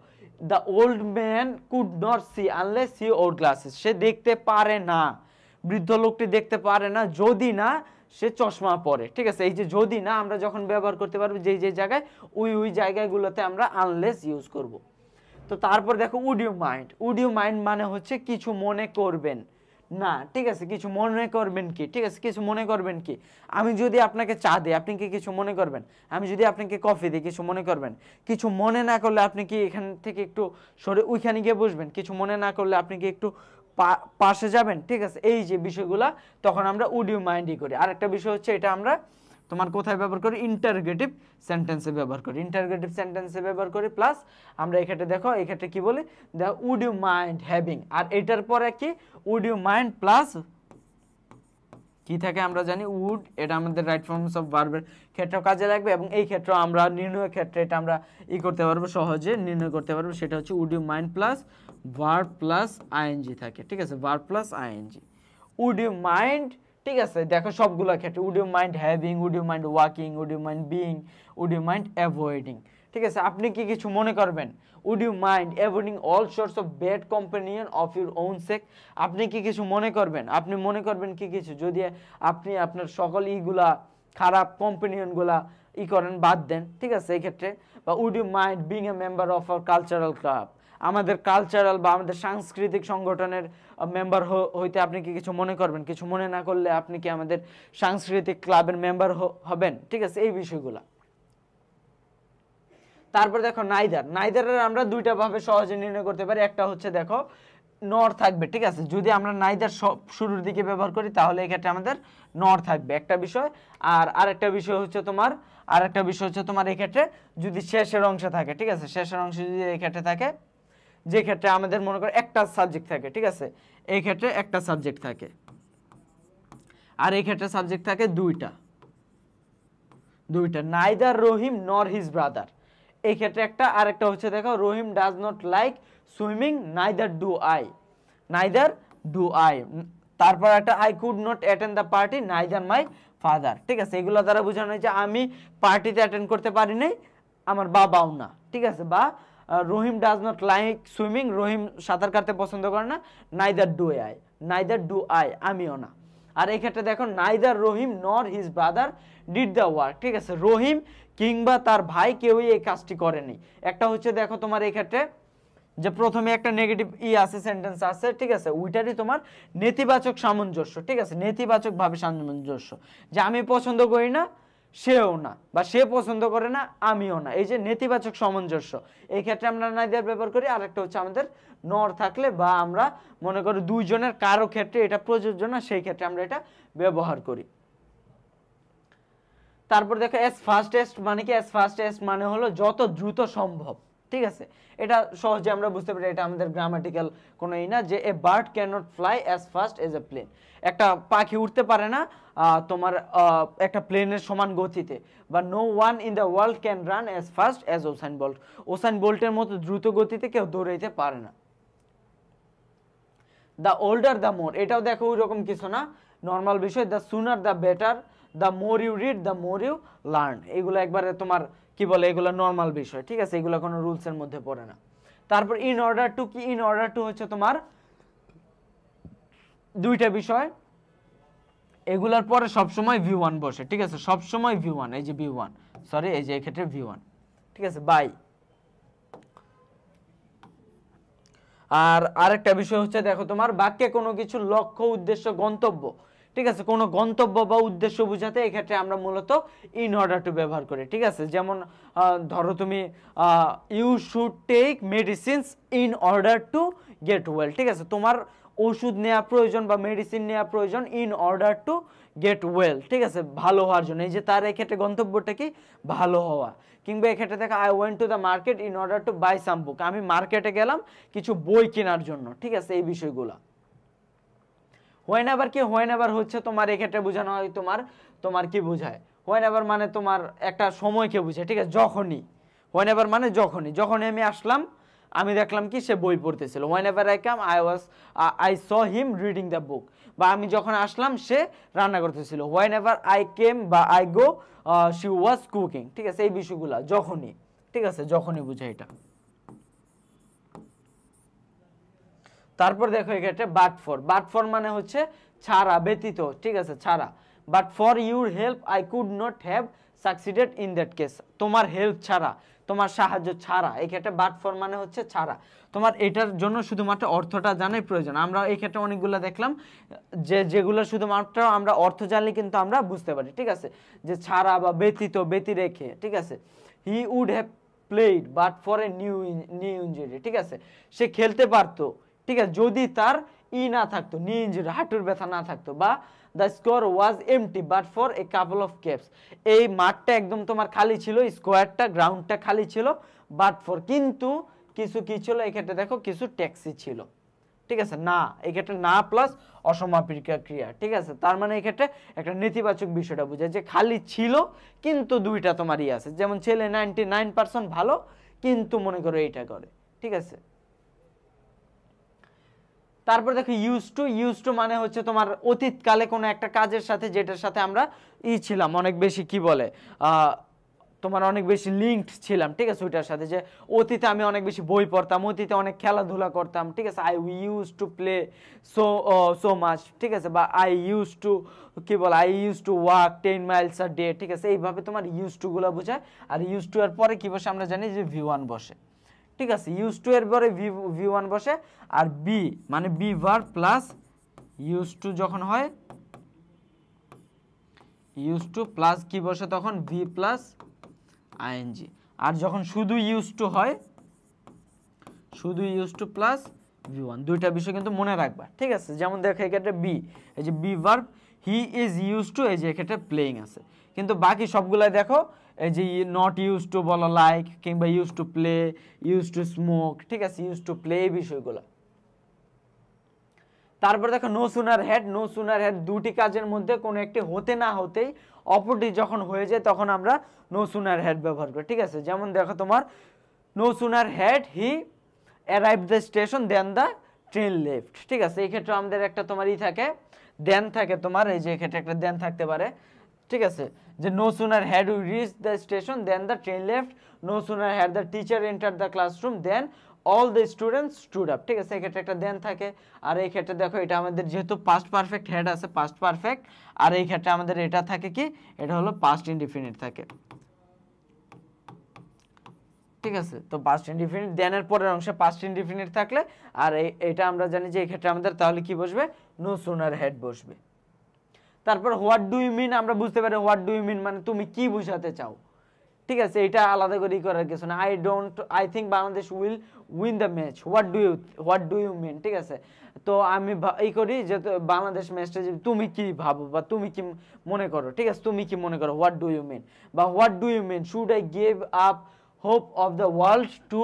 the old man could not see unless she ওর গ্লাসেস সে দেখতে পারে না বৃদ্ধ লোকটি দেখতে পারে না যদি না সে চশমা পরে ঠিক আছে এই যে যদি না আমরা যখন ব্যবহার করতে পারবো যেই যে জায়গায় ওই ওই জায়গাগুলোতে আমরা আনলেস ইউজ করব। তো তারপর দেখো would you mind would you mind মানে হচ্ছে কিছু মনে করবেন না ঠিক আছে কিছু মনে করবেন কি ঠিক আছে কিছু মনে করবেন কি আমি যদি আপনাকে চা দিই আপনি কি কিছু মনে করবেন আমি যদি আপনাকে কফি দিই কিছু মনে করবেন কিছু মনে না করলে আপনি কি এখান থেকে একটু সরে ওইখানে গিয়ে বসবেন কিছু মনে না করলে আপনি কি একটু পাশে যাবেন ঠিক আছে এই যে বিষয়গুলা তখন আমরা উডিও মাইন্ডই করি আর একটা বিষয় হচ্ছে এটা আমরা তোমার কোথায় ব্যবহার করি ইন্টারগেটিভ সেন্টেন্সে ব্যবহার করি ইন্টারগেটিভ সেন্টেন্সে ব্যবহার করি প্লাস আমরা এক্ষেত্রে দেখো এক্ষেত্রে কি বলি the would you mind having আর এটার পরে কি উড ইউ মাইন্ড প্লাস কি থাকে আমরা জানি উড এটা আমাদের রাইট ফর্মস অফ ভার্বের ক্ষেত্রেও কাজে লাগবে এবং এই ক্ষেত্রে আমরা নির্ণয়ের ক্ষেত্রে এটা আমরা ই করতে পারবো সহজে নির্ণয় করতে পারবো সেটা হচ্ছে would you mind plus verb plus ING থাকে ঠিক আছে verb plus ING would you mind ঠিক আছে দেখো সবগুলো ক্ষেত্রে would you mind having would you mind walking would you mind being would you mind avoiding ঠিক আছে আপনি কি কিছু মনে করবেন would you mind avoiding all source of bad companion of your own sake আপনি কি কিছু মনে করবেন আপনি মনে করবেন কি কিছু যদি আপনি আপনার সকল ইগুলা খারাপ কম্পানিয়নগুলা ই করেন বাদ দেন ঠিক আছে এই ক্ষেত্রে বা would you mind being a member of our cultural club আমাদের কালচারাল বা আমাদের সাংস্কৃতিক সংগঠনের মেম্বার হইতে আপনি কি কিছু মনে করবেন কিছু মনে না করলে আপনি কি আমাদের সাংস্কৃতিক ক্লাবের মেম্বার হবেন ঠিক আছে এই বিষয়গুলা তারপর দেখো নাইদার নাইদারের আমরা দুইটা ভাবে সহজে নির্ণয় করতে পারি একটা হচ্ছে দেখো নর থাকবে ঠিক আছে যদি আমরা নাইদার শুরুর দিকে ব্যবহার করি তাহলে এক্ষেত্রে আমাদের নর থাকবে একটা বিষয় আর আরেকটা বিষয় হচ্ছে তোমার আর একটা বিষয় হচ্ছে তোমার এক্ষেত্রে যদি শেষের অংশে থাকে ঠিক আছে শেষের অংশে যদি এক্ষেত্রে থাকে যে ক্ষেত্রে আমাদের মনে করো একটা সাবজেক্ট থাকে ঠিক আছে এই ক্ষেত্রে একটা সাবজেক্ট থাকে আর এই ক্ষেত্রে সাবজেক্ট থাকে দুইটা দুইটা neither Rahim nor his brother এই ক্ষেত্রে একটা আর একটা হচ্ছে দেখো Rahim does not like swimming neither do I neither do I তারপর একটা I could not attend the party neither my father ঠিক আছে এগুলো দ্বারা বোঝানো হয়েছে আমি পার্টিতে অ্যাটেন্ড করতে পারিনি আমার বাবাও না ঠিক আছে বা Rahim does not like swimming Rahim সাঁতার কাটতে পছন্দ করে না neither do I neither do I আমিও না আর এক্ষেত্রে দেখো neither Rahim nor his brother did the work ঠিক আছে রহিম কিংবা তার ভাই কেউই এই কাজটি করেনি একটা হচ্ছে দেখো তোমার এক্ষেত্রে যে প্রথমে একটা নেগেটিভ ই আছে সেন্টেন্স আছে ঠিক আছে ওইটারই তোমার নেতিবাচক সামঞ্জস্য ঠিক আছে নেতিবাচকভাবে সামঞ্জস্য যে আমি পছন্দ করি না সেও না বা সে পছন্দ করে না আমিও না এই যে নেতিবাচক সামঞ্জস্য এই ক্ষেত্রে আমরা দেওয়ার ব্যবহার করি আর একটা হচ্ছে আমাদের নর থাকলে বা আমরা মনে করি দুইজনের কারো ক্ষেত্রে এটা প্রযোজ্য না সেই ক্ষেত্রে আমরা এটা ব্যবহার করি তারপর দেখো এস ফার্স্টেস্ট মানে কি এস ফার্স্টেস্ট মানে হলো যত দ্রুত সম্ভব ঠিক আছে এটা সহজে আমরা বুঝতে পারি এটা আমাদের গ্রামাটিক্যাল কোনো ই না যে a bird can not fly as fast as a plane একটা পাখি উঠতে পারে না তোমার একটা প্লেনের সমান গতিতে বা no one in the world can run as fast as Usain Bolt Usain বোল্টের মতো দ্রুত গতিতে কেউ দৌড়াইতে পারে না দ্য ওল্ডার দ্য মোর এটাও দেখো ওই রকম কিছু না নর্মাল বিষয় the sooner the better the more you read the more you learn এগুলো একবারে তোমার কি বলে এগুলো নর্মাল বিষয় ঠিক আছে এগুলো কোনো রুলসের মধ্যে পড়ে না তারপর ইন অর্ডার টু কি ইন অর্ডার টু হচ্ছে তোমার দুইটা বিষয় এগুলার পরে সবসময় ভি ওয়ান বসে ঠিক আছে সবসময় ভি ওয়ান এই যে ভি ওয়ান সরি এই যে এক্ষেত্রে ভি ওয়ান ঠিক আছে বাই আর আরেকটা বিষয় হচ্ছে দেখো তোমার বাক্যে কোনো কিছু লক্ষ্য উদ্দেশ্য গন্তব্য ঠিক আছে কোনো গন্তব্য বা উদ্দেশ্য বোঝাতে এক্ষেত্রে আমরা মূলত ইন অর্ডার টু ব্যবহার করি ঠিক আছে যেমন ধরো তুমি you should take medicines in order to get well ঠিক আছে তোমার ওষুধ নেওয়া প্রয়োজন বা মেডিসিন নেওয়া প্রয়োজন in order to get well ঠিক আছে ভালো হওয়ার জন্য এই যে তার এক্ষেত্রে গন্তব্যটা কি ভালো হওয়া কিংবা এক্ষেত্রে দেখা I went to the market in order to buy some book আমি মার্কেটে গেলাম কিছু বই কেনার জন্য ঠিক আছে এই বিষয়গুলো হোয়েন এভার কি হোয়েন এভার হচ্ছে তোমার এক্ষেত্রে বোঝানো হয় তোমার তোমার কি বোঝায় হোয়েন এভার মানে তোমার একটা সময়কে বোঝায় ঠিক আছে যখনই হোয়েন এভার মানে যখনই যখনই আমি আসলাম আমি দেখলাম কি সে বই পড়তেছিল whenever I come I was I saw him reading the book বা আমি যখন আসলাম সে রান্না করতেছিল হোয়েন এভার আই কেম বা I go she was cooking ঠিক আছে এই বিষয়গুলো যখনই ঠিক আছে যখনই বুঝায় এটা তারপর দেখো ক্ষেত্রে বাট ফর বাট ফর মানে হচ্ছে ছাড়া ব্যতীত ঠিক আছে ছাড়া but for your help I could not have succeeded in that case তোমার হেল্প ছাড়া তোমার সাহায্য ছাড়া এই ক্ষেত্রে বাট ফর মানে হচ্ছে ছাড়া তোমার এটার জন্য শুধুমাত্র অর্থটা জানাই প্রয়োজন আমরা এই ক্ষেত্রে অনেকগুলো দেখলাম যে যেগুলো শুধুমাত্র আমরা অর্থ জানলে কিন্তু আমরা বুঝতে পারি ঠিক আছে যে ছাড়া বা ব্যতীত ব্যতি রেখে ঠিক আছে he would have played but for a new new injury ঠিক আছে সে খেলতে পারতো ঠিক আছে যদি তার ই না থাকতো নিজ হাঁটুর ব্যথা না থাকতো বা the square was empty but for a couple of caps এই মাঠটা একদম তোমার খালি ছিল স্কোয়ারটা গ্রাউন্ডটা খালি ছিল বাট ফর কিন্তু কিছু কি ছিল এক্ষেত্রে দেখো কিছু ট্যাক্সি ছিল ঠিক আছে না এক্ষেত্রে না প্লাস অসমাপিকা ক্রিয়া ঠিক আছে তার মানে এক্ষেত্রে একটা নেতিবাচক বিষয়টা বোঝায় যে খালি ছিল কিন্তু দুইটা তোমার ইয়ে আছে যেমন ছেলে নাইনটি ভালো কিন্তু মনে করো এইটা করে ঠিক আছে তারপর দেখো ইউজ টু ইউজ টু মানে হচ্ছে তোমার অতীতকালে কোনো একটা কাজের সাথে যেটার সাথে আমরা ই ছিলাম অনেক বেশি কি বলে তোমার অনেক বেশি লিঙ্কড ছিলাম ঠিক আছে ওইটার সাথে যে অতীতে আমি অনেক বেশি বই পড়তাম অতীতে অনেক খেলাধুলা করতাম ঠিক আছে I use to play so so much ঠিক আছে বা আই ইউজ টু কি বল I use to walk ten miles আর ডে ঠিক আছে এইভাবে তোমার ইউজ টুগুলো বোঝায় আর ইউজ টু এর পরে কী বসে আমরা জানি যে ভিওয়ান ওয়ান বসে ঠিক আছে ইউজ টু এর পরে ভি ভি ওয়ান বসে আর বি মানে B verb plus use to যখন হয় ইউজ টু প্লাস কি বসে তখন ভি প্লাস আইএনজি আর যখন শুধু ইউজ টু হয় শুধু use to plus V one দুইটা বিষয় কিন্তু মনে রাখবা ঠিক আছে যেমন দেখো এক্ষেত্রে বি এই যে B verb he is use to এই যে এক্ষেত্রে প্লেয়িং আছে কিন্তু বাকি সবগুলাই দেখো যে নট ইউজ টু বলো লাইক কিংবা use to play use to smoke ঠিক আছে ইউজ টু প্লে এই বিষয়গুলো তারপর দেখো no sooner had no sooner had দুটি কাজের মধ্যে কোনো একটি হতে না হতেই অপরটি যখন হয়ে যায় তখন আমরা নো সুনার হেড ব্যবহার করি ঠিক আছে যেমন দেখো তোমার no sooner had he arrive the station then the train left ঠিক আছে এই ক্ষেত্রে আমাদের একটা তোমার ই থাকে দেন থাকে তোমার এই যে এক্ষেত্রে একটা দেন থাকতে পারে ঠিক আছে যে no sooner had we reach the station then the train left no sooner had the teacher enter the classroom then all the students stood up ঠিক আছে এক্ষেত্রে একটা দেন থাকে আর এই ক্ষেত্রে দেখো এটা আমাদের যেহেতু পাস্ট পারফেক্ট হেড আছে পাস্ট পারফেক্ট আর এই ক্ষেত্রে আমাদের এটা থাকে কি এটা হলো পাস্ট ইনডিফিনিট থাকে ঠিক আছে তো পাস্ট ইনডিফিনিট দেনের পরের অংশে পাস্ট ইনডিফিনিট থাকলে আর এটা আমরা জানি যে এই ক্ষেত্রে আমাদের তাহলে কি বসবে নো সুনার হেড বসবে তারপর হোয়াট ডু ইউ মিন আমরা বুঝতে পারি হোয়াট ডু ইউ মিন মানে তুমি কি বোঝাতে চাও ঠিক আছে এটা আলাদা করে করার কিছু না I don't I think Bangladesh will win the match what do you what do you mean ঠিক আছে তো আমি এই করি যে বাংলাদেশ ম্যাচটা যে তুমি কি ভাবো বা তুমি কি মনে করো ঠিক আছে তুমি কি মনে করো হোয়াট ডু ইউ মিন বা what do you mean should I give up hope of the world to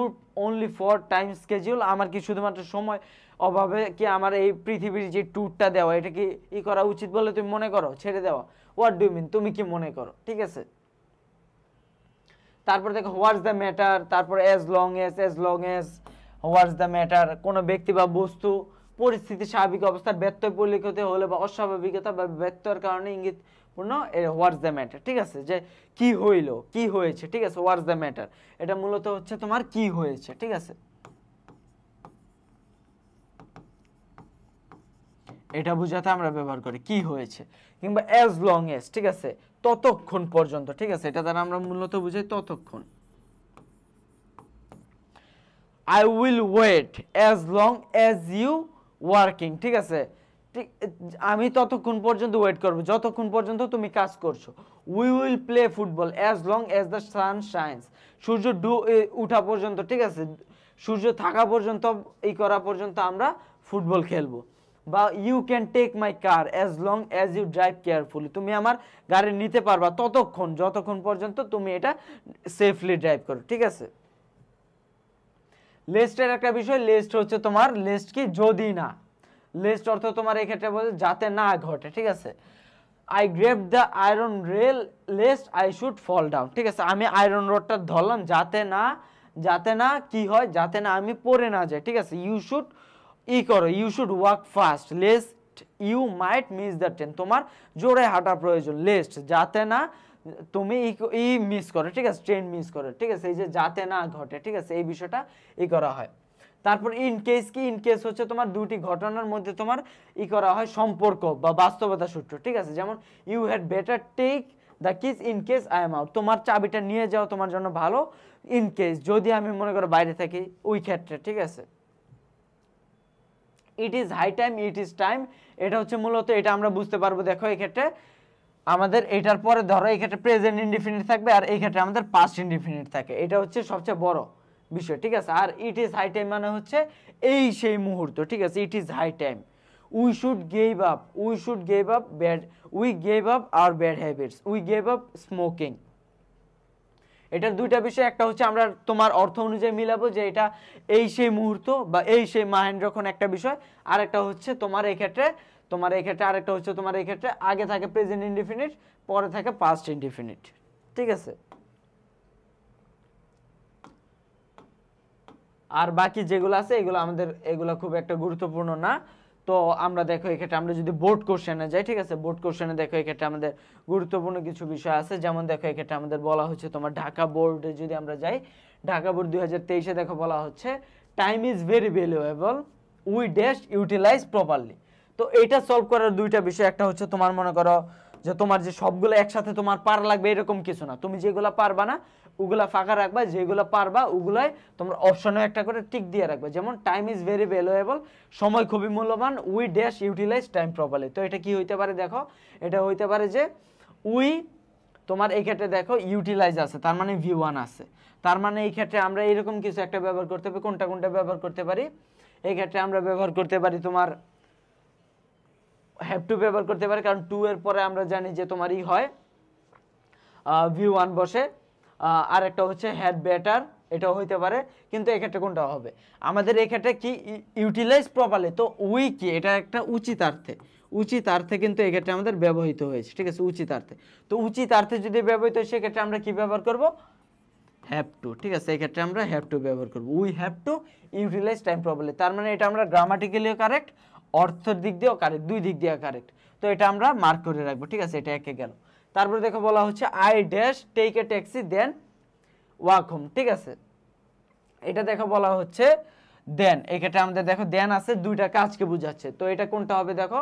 only for time schedule আমার কি শুধুমাত্র সময় অভাবে কি আমার এই পৃথিবীর যে ট্যুরটা দেওয়া এটা কি ই করা উচিত বলে তুমি মনে করো ছেড়ে দেওয়া হোয়াট ডু মিন তুমি কি মনে করো ঠিক আছে তারপর দেখো হোয়াটস দ্য ম্যাটার তারপর as long as as long as what's the matter কোনো ব্যক্তি বা বস্তু পরিস্থিতি স্বাভাবিক অবস্থার ব্যর্থ পরিলক্ষিত হলে বা অস্বাভাবিকতা বা ব্যত্যয়ের কারণে ইঙ্গিত পূর্ণ হোয়াটস দ্য ম্যাটার ঠিক আছে যে কি হইল কি হয়েছে ঠিক আছে হোয়াটস দ্য ম্যাটার এটা মূলত হচ্ছে তোমার কি হয়েছে ঠিক আছে এটা বোঝাতে আমরা ব্যবহার করি কি হয়েছে কিংবা অ্যাজ লং এস ঠিক আছে ততক্ষণ পর্যন্ত ঠিক আছে এটা দ্বারা আমরা মূলত বুঝাই ততক্ষণ I will wait as long as you working ঠিক আছে ঠিক আমি ততক্ষণ পর্যন্ত ওয়েট করব যতক্ষণ পর্যন্ত তুমি কাজ করছো we will play football as long as the sun shines সূর্য ডু উঠা পর্যন্ত ঠিক আছে সূর্য থাকা পর্যন্ত এই করা পর্যন্ত আমরা ফুটবল খেলবো বা you can take my car as long as you drive carefully তুমি আমার গাড়ি নিতে পারবা ততক্ষণ যতক্ষণ পর্যন্ত তুমি এটা সেফলি ড্রাইভ করো ঠিক আছে লেস্টের একটা বিষয় লেস্ট হচ্ছে তোমার লেস্ট কি যদি না লেস্ট অর্থ তোমার এক্ষেত্রে বলছে যাতে না ঘটে ঠিক আছে I grip the iron rail lest I should fall down ঠিক আছে আমি আয়রন রোডটা ধরলাম যাতে না যাতে না কি হয় যাতে না আমি পড়ে না যাই ঠিক আছে ইউ শুড ই করো you should walk fast lest you might miss the train তোমার জোরে হাঁটা প্রয়োজন লেস্ট যাতে না তুমি ই মিস করো ঠিক আছে ট্রেন মিস করো ঠিক আছে এই যে যাতে না ঘটে ঠিক আছে এই বিষয়টা ই করা হয় তারপর ইন কেস কি ইন কেস হচ্ছে তোমার দুটি ঘটনার মধ্যে তোমার ই করা হয় সম্পর্ক বা বাস্তবতা সূত্র ঠিক আছে যেমন you had better take the keys in case I am out তোমার চাবিটা নিয়ে যাও তোমার জন্য ভালো ইন কেস যদি আমি মনে করো বাইরে থাকি ওই ক্ষেত্রে ঠিক আছে it is high time it is time এটা হচ্ছে মূলত এটা আমরা বুঝতে পারবো দেখো এক্ষেত্রে আমাদের এটার পরে ধরো এক্ষেত্রে প্রেজেন্ট ইনডিফিনিট থাকবে আর এই ক্ষেত্রে আমাদের পাস্ট ইনডিফিনিট থাকে এটা হচ্ছে সবচেয়ে বড় বিষয় ঠিক আছে আর ইট ইজ হাই টাইম মানে হচ্ছে এই সেই মুহূর্ত ঠিক আছে it is high time we should gave up we should gave up bad we gave up our bad habits we gave up smoking এটার দুইটা বিষয় একটা হচ্ছে আমরা তোমার অর্থ অনুযায়ী মিলাবো যে এটা এই সেই মুহূর্ত বা এই সেই মাহেন্দ্রক্ষণ একটা বিষয় আর একটা হচ্ছে তোমার এক্ষেত্রে তোমার এক্ষেত্রে আরেকটা হচ্ছে তোমার এক্ষেত্রে আগে থাকে প্রেজেন্ট ইনডিফিনিট পরে থাকে পাস্ট ইনডিফিনিট ঠিক আছে আর বাকি যেগুলো আছে এগুলো আমাদের এগুলো খুব একটা গুরুত্বপূর্ণ না তো আমরা দেখো এক্ষেত্রে আমরা যদি বোর্ড কোশ্চেনে যাই ঠিক আছে বোর্ড কোশ্চেনে দেখো এক্ষেত্রে আমাদের গুরুত্বপূর্ণ কিছু বিষয় আছে যেমন দেখো এক্ষেত্রে আমাদের বলা হচ্ছে তোমার ঢাকা বোর্ডে যদি আমরা যাই ঢাকা বোর্ড দুই হাজার তেইশে দেখো বলা হচ্ছে time is very valuable we dash utilize properly তো এটা সলভ করার দুইটা বিষয় একটা হচ্ছে তোমার মনে করো যে তোমার যে সবগুলো একসাথে তোমার পার লাগবে এরকম কিছু না তুমি যেগুলো পারবা না ওগুলা ফাঁকা রাখবা যেগুলো পারবা ওগুলাই তোমরা অপশনে একটা করে টিক দিয়ে রাখবে যেমন টাইম ইজ ভেরি ভ্যালুয়েবল সময় খুবই মূল্যবান we dash utilize time properly তো এটা কি হইতে পারে দেখো এটা হইতে পারে যে উই তোমার এই ক্ষেত্রে দেখো ইউটিলাইজ আছে তার মানে ভি ওয়ান আছে তার মানে এই ক্ষেত্রে আমরা এরকম কিছু একটা ব্যবহার করতে পারি কোনটা কোনটা ব্যবহার করতে পারি এই ক্ষেত্রে আমরা ব্যবহার করতে পারি তোমার হ্যাভ টু ব্যবহার করতে পারি কারণ টু এর পরে আমরা জানি যে তোমার ই হয় ভি ওয়ান বসে আর একটা হচ্ছে হ্যাড ব্যাটার এটাও হইতে পারে কিন্তু এক্ষেত্রে কোনটা হবে আমাদের এক্ষেত্রে কি ইউটিলাইজ প্রপারলি তো উই কি এটা একটা উচিতার্থে উচিতার্থে কিন্তু এক্ষেত্রে আমাদের ব্যবহৃত হয়েছে ঠিক আছে উচিতার্থে তো উচিতার্থে যদি ব্যবহৃত হয় সেক্ষেত্রে আমরা কি ব্যবহার করব হ্যাভ টু ঠিক আছে এক্ষেত্রে আমরা হ্যাভ টু ব্যবহার করব we have to utilize time properly তার মানে এটা আমরা গ্রামাটিক্যালিও কারেক্ট অর্থের দিক দিয়েও কারেক্ট দুই দিক দিয়েও কারেক্ট তো এটা আমরা মার্ক করে রাখবো ঠিক আছে এটা একে গেল তারপরে দেখো বলা হচ্ছে I dash take a taxi then walk home ঠিক আছে এটা দেখো বলা হচ্ছে দেন এক্ষেত্রে আমাদের দেখো দেন আছে দুইটা কাজকে বোঝাচ্ছে তো এটা কোনটা হবে দেখো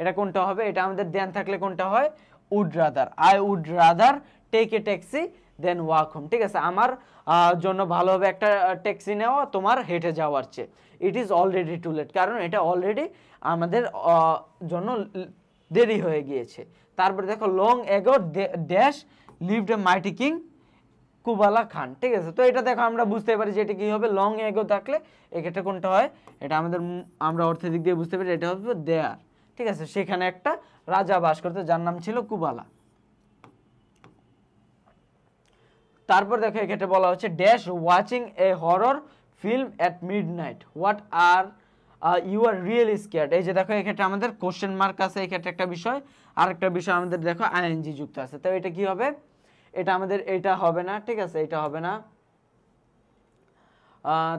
এটা কোনটা হবে এটা আমাদের দেন থাকলে কোনটা হয় would rather I would rather take a taxi then walk home ঠিক আছে আমার জন্য ভালো হবে একটা ট্যাক্সি নেওয়া তোমার হেঁটে যাওয়ার চেয়ে it is already too late কারণ এটা অলরেডি আমাদের জন্য দেরি হয়ে গিয়েছে তারপরে দেখো long ago dash lived a mighty king Kubla Khan ঠিক আছে তো এটা দেখো আমরা বুঝতে পারি যে এটা কী হবে লং এগো থাকলে এক্ষেত্রে কোনটা হয় এটা আমাদের আমরা অর্থের দিক দিয়ে বুঝতে পারি এটা হবে দেয়ার ঠিক আছে সেখানে একটা রাজা বাস করতে যার নাম ছিল কুবালা তারপর দেখো এক্ষেত্রে বলা হচ্ছে dash watching a horror film at midnight what are you are real scared এই যে দেখো এক্ষেত্রে আমাদের কোশ্চেন মার্ক আছে এক্ষেত্রে একটা বিষয় আরেকটা বিষয় আমাদের দেখো আইএনজি যুক্ত আছে তো এটা কি হবে এটা আমাদের এটা হবে না ঠিক আছে এটা হবে না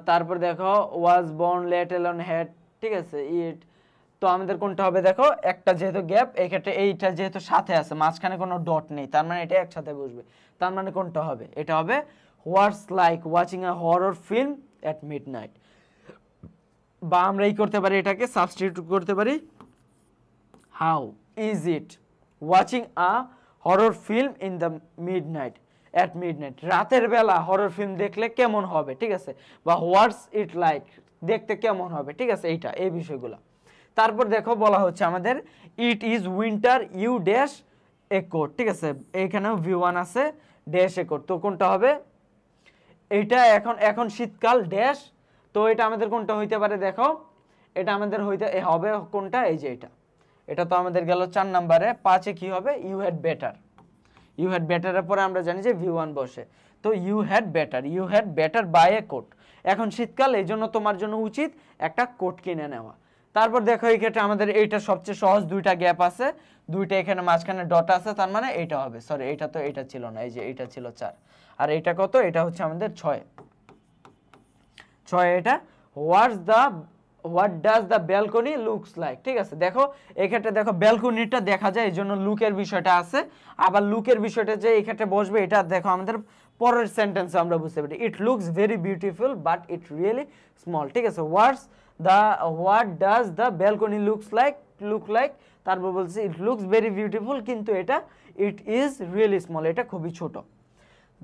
তারপর দেখো was born late Elon had ঠিক আছে ইট তো আমাদের কোনটা হবে দেখো একটা যেহেতু গ্যাপ এই ক্ষেত্রে এইটা যেহেতু সাথে আছে মাঝখানে কোনো ডট নেই তার মানে এটা একসাথে বসবে তার মানে কোনটা হবে এটা হবে what's like watching a horror film at midnight বা আমরা এই করতে পারি এটাকে সাবস্টিটিউট করতে পারি how is it? Watching a horror film in the midnight. At midnight রাতের বেলা হরর ফিল্ম দেখলে কেমন হবে ঠিক আছে বা হোয়াটস ইট লাইক দেখতে কেমন হবে ঠিক আছে এইটা এই বিষয়গুলো তারপর দেখো বলা হচ্ছে আমাদের it is winter you dash echo ঠিক আছে এখানেও ভি ওয়ান আছে ড্যাশ একো তো কোনটা হবে এটা এখন এখন শীতকাল ড্যাশ তো এটা আমাদের কোনটা হইতে পারে দেখো এটা আমাদের হইতে হবে কোনটা এই যে এটা এটা তো আমাদের গেল চার নাম্বারে পাঁচে কি হবে you had better you had বেটারের পরে আমরা জানি যে ভি ওয়ান বসে তো you had better you had better buy a coat এখন শীতকাল এই জন্য তোমার জন্য উচিত একটা কোট কিনে নেওয়া তারপর দেখো এই ক্ষেত্রে আমাদের এইটা সবচেয়ে সহজ দুইটা গ্যাপ আছে দুইটা এখানে মাঝখানে ডট আছে তার মানে এইটা হবে সরি এটা তো এটা ছিল না এই যে এইটা ছিল চার আর এইটা কত এটা হচ্ছে আমাদের ছয় ছয় এটা what's the what does the balcony looks like ঠিক আছে দেখো এক্ষেত্রে দেখো ব্যালকনিটা দেখা যায় এই জন্য লুকের বিষয়টা আছে আবার লুকের বিষয়টা যে এক্ষেত্রে বসবে এটা দেখো আমাদের পরের সেন্টেন্স আমরা বুঝতে পারি it looks very beautiful but it really small ঠিক আছে what's the what does the balcony looks like look like তারপর বলছে ইট লুকস ভেরি বিউটিফুল কিন্তু এটা ইট ইজ রিয়েলি স্মল এটা খুবই ছোট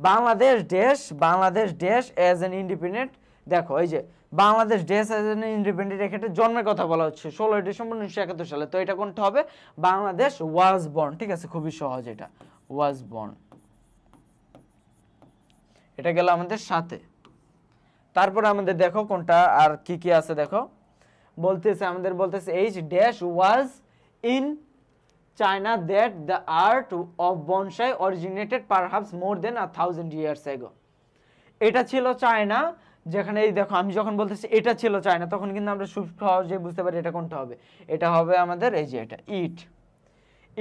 Bangladesh dash Bangladesh dash as an independent দেখো এই যে বাংলাদেশ ডে সাইজেশন ইন্ডিপেন্ডেন্টের জন্মের কথা বলা হচ্ছে ষোলোই ডিসেম্বর উনিশশো একাত্তর সালে তো এটা কোনটা হবে বাংলাদেশ ওয়াজ বর্ন ঠিক আছে খুবই সহজ এটা ওয়াজ বর্ন এটা গেল আমাদের সাথে তারপর আমাদের দেখো কোনটা আর কি কি আছে দেখো বলতেছে আমাদের বলতেছে H dash was in China that the art of bonsai originated perhaps more than a thousand years ago এটা ছিল চায়না যেখানে এই দেখো আমি যখন বলতেছি এটা ছিল চায়না তখন কিন্তু আমরা সহজে বুঝতে পারি এটা কোনটা হবে এটা হবে আমাদের এই যে এটা ইট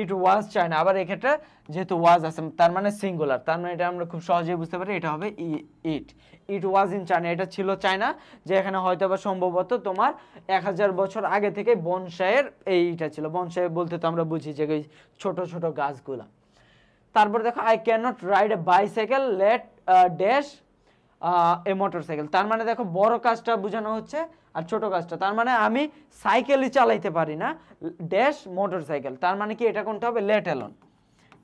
ইট ওয়াজ চায়না আবার এক্ষেত্রে যেহেতু ওয়াজ আছে তার মানে সিঙ্গুলার তার মানে এটা আমরা খুব সহজেই বুঝতে পারি এটা হবে ইট ইট ওয়াজ ইন চায়না এটা ছিল চায়না যে এখানে হয়তো বা সম্ভবত তোমার এক হাজার বছর আগে থেকে বনসায়ের ইটা ছিল বনসায় বলতে তো আমরা বুঝি যে ওই ছোটো ছোটো গাছগুলা তারপর দেখো I can not ride a bicycle let dash a motorcycle তার মানে দেখো বড় কাজটা বোঝানো হচ্ছে আর ছোট কাজটা তার মানে আমি সাইকেলই চালাইতে পারি না ড্যাশ মোটরসাইকেল তার মানে কি এটা কোনটা হবে লেট অ্যালন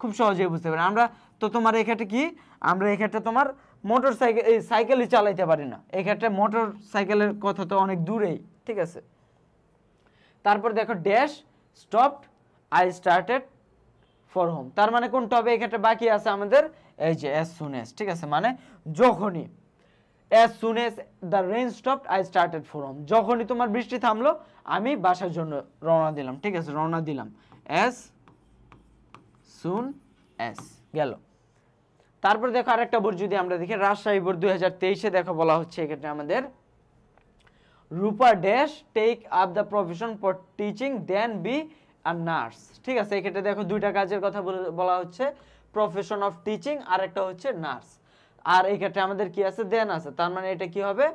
খুব সহজেই বুঝতে পারি আমরা তো তোমার এক্ষেত্রে কি আমরা এক্ষেত্রে তোমার মোটর সাইকেল এই সাইকেলই চালাইতে পারি না এক্ষেত্রে মোটর সাইকেলের কথা তো অনেক দূরেই ঠিক আছে তারপর দেখো dash stop I started for home তার মানে কোনটা হবে এক্ষেত্রে বাকি আছে আমাদের এই যে এস সুন ঠিক আছে মানে যখনই as soon as the rain stop I started from যখনই তোমার বৃষ্টি থামলো আমি বাসার জন্য রওনা দিলাম ঠিক আছে রওনা দিলাম অ্যাজ সুন অ্যাস গেল তারপর দেখো আরেকটা বোর্ড যদি আমরা দেখি রাজশাহী বোর্ড দুই হাজার তেইশে দেখো বলা হচ্ছে এক্ষেত্রে আমাদের Rupa dash take up the profession for teaching than be আর নার্স ঠিক আছে এক্ষেত্রে দেখো দুইটা কাজের কথা বলা হচ্ছে প্রফেশন অফ টিচিং আর একটা হচ্ছে নার্স আর এই ক্ষেত্রে আমাদের কি আছে দেন আছে তার মানে এটা কি হবে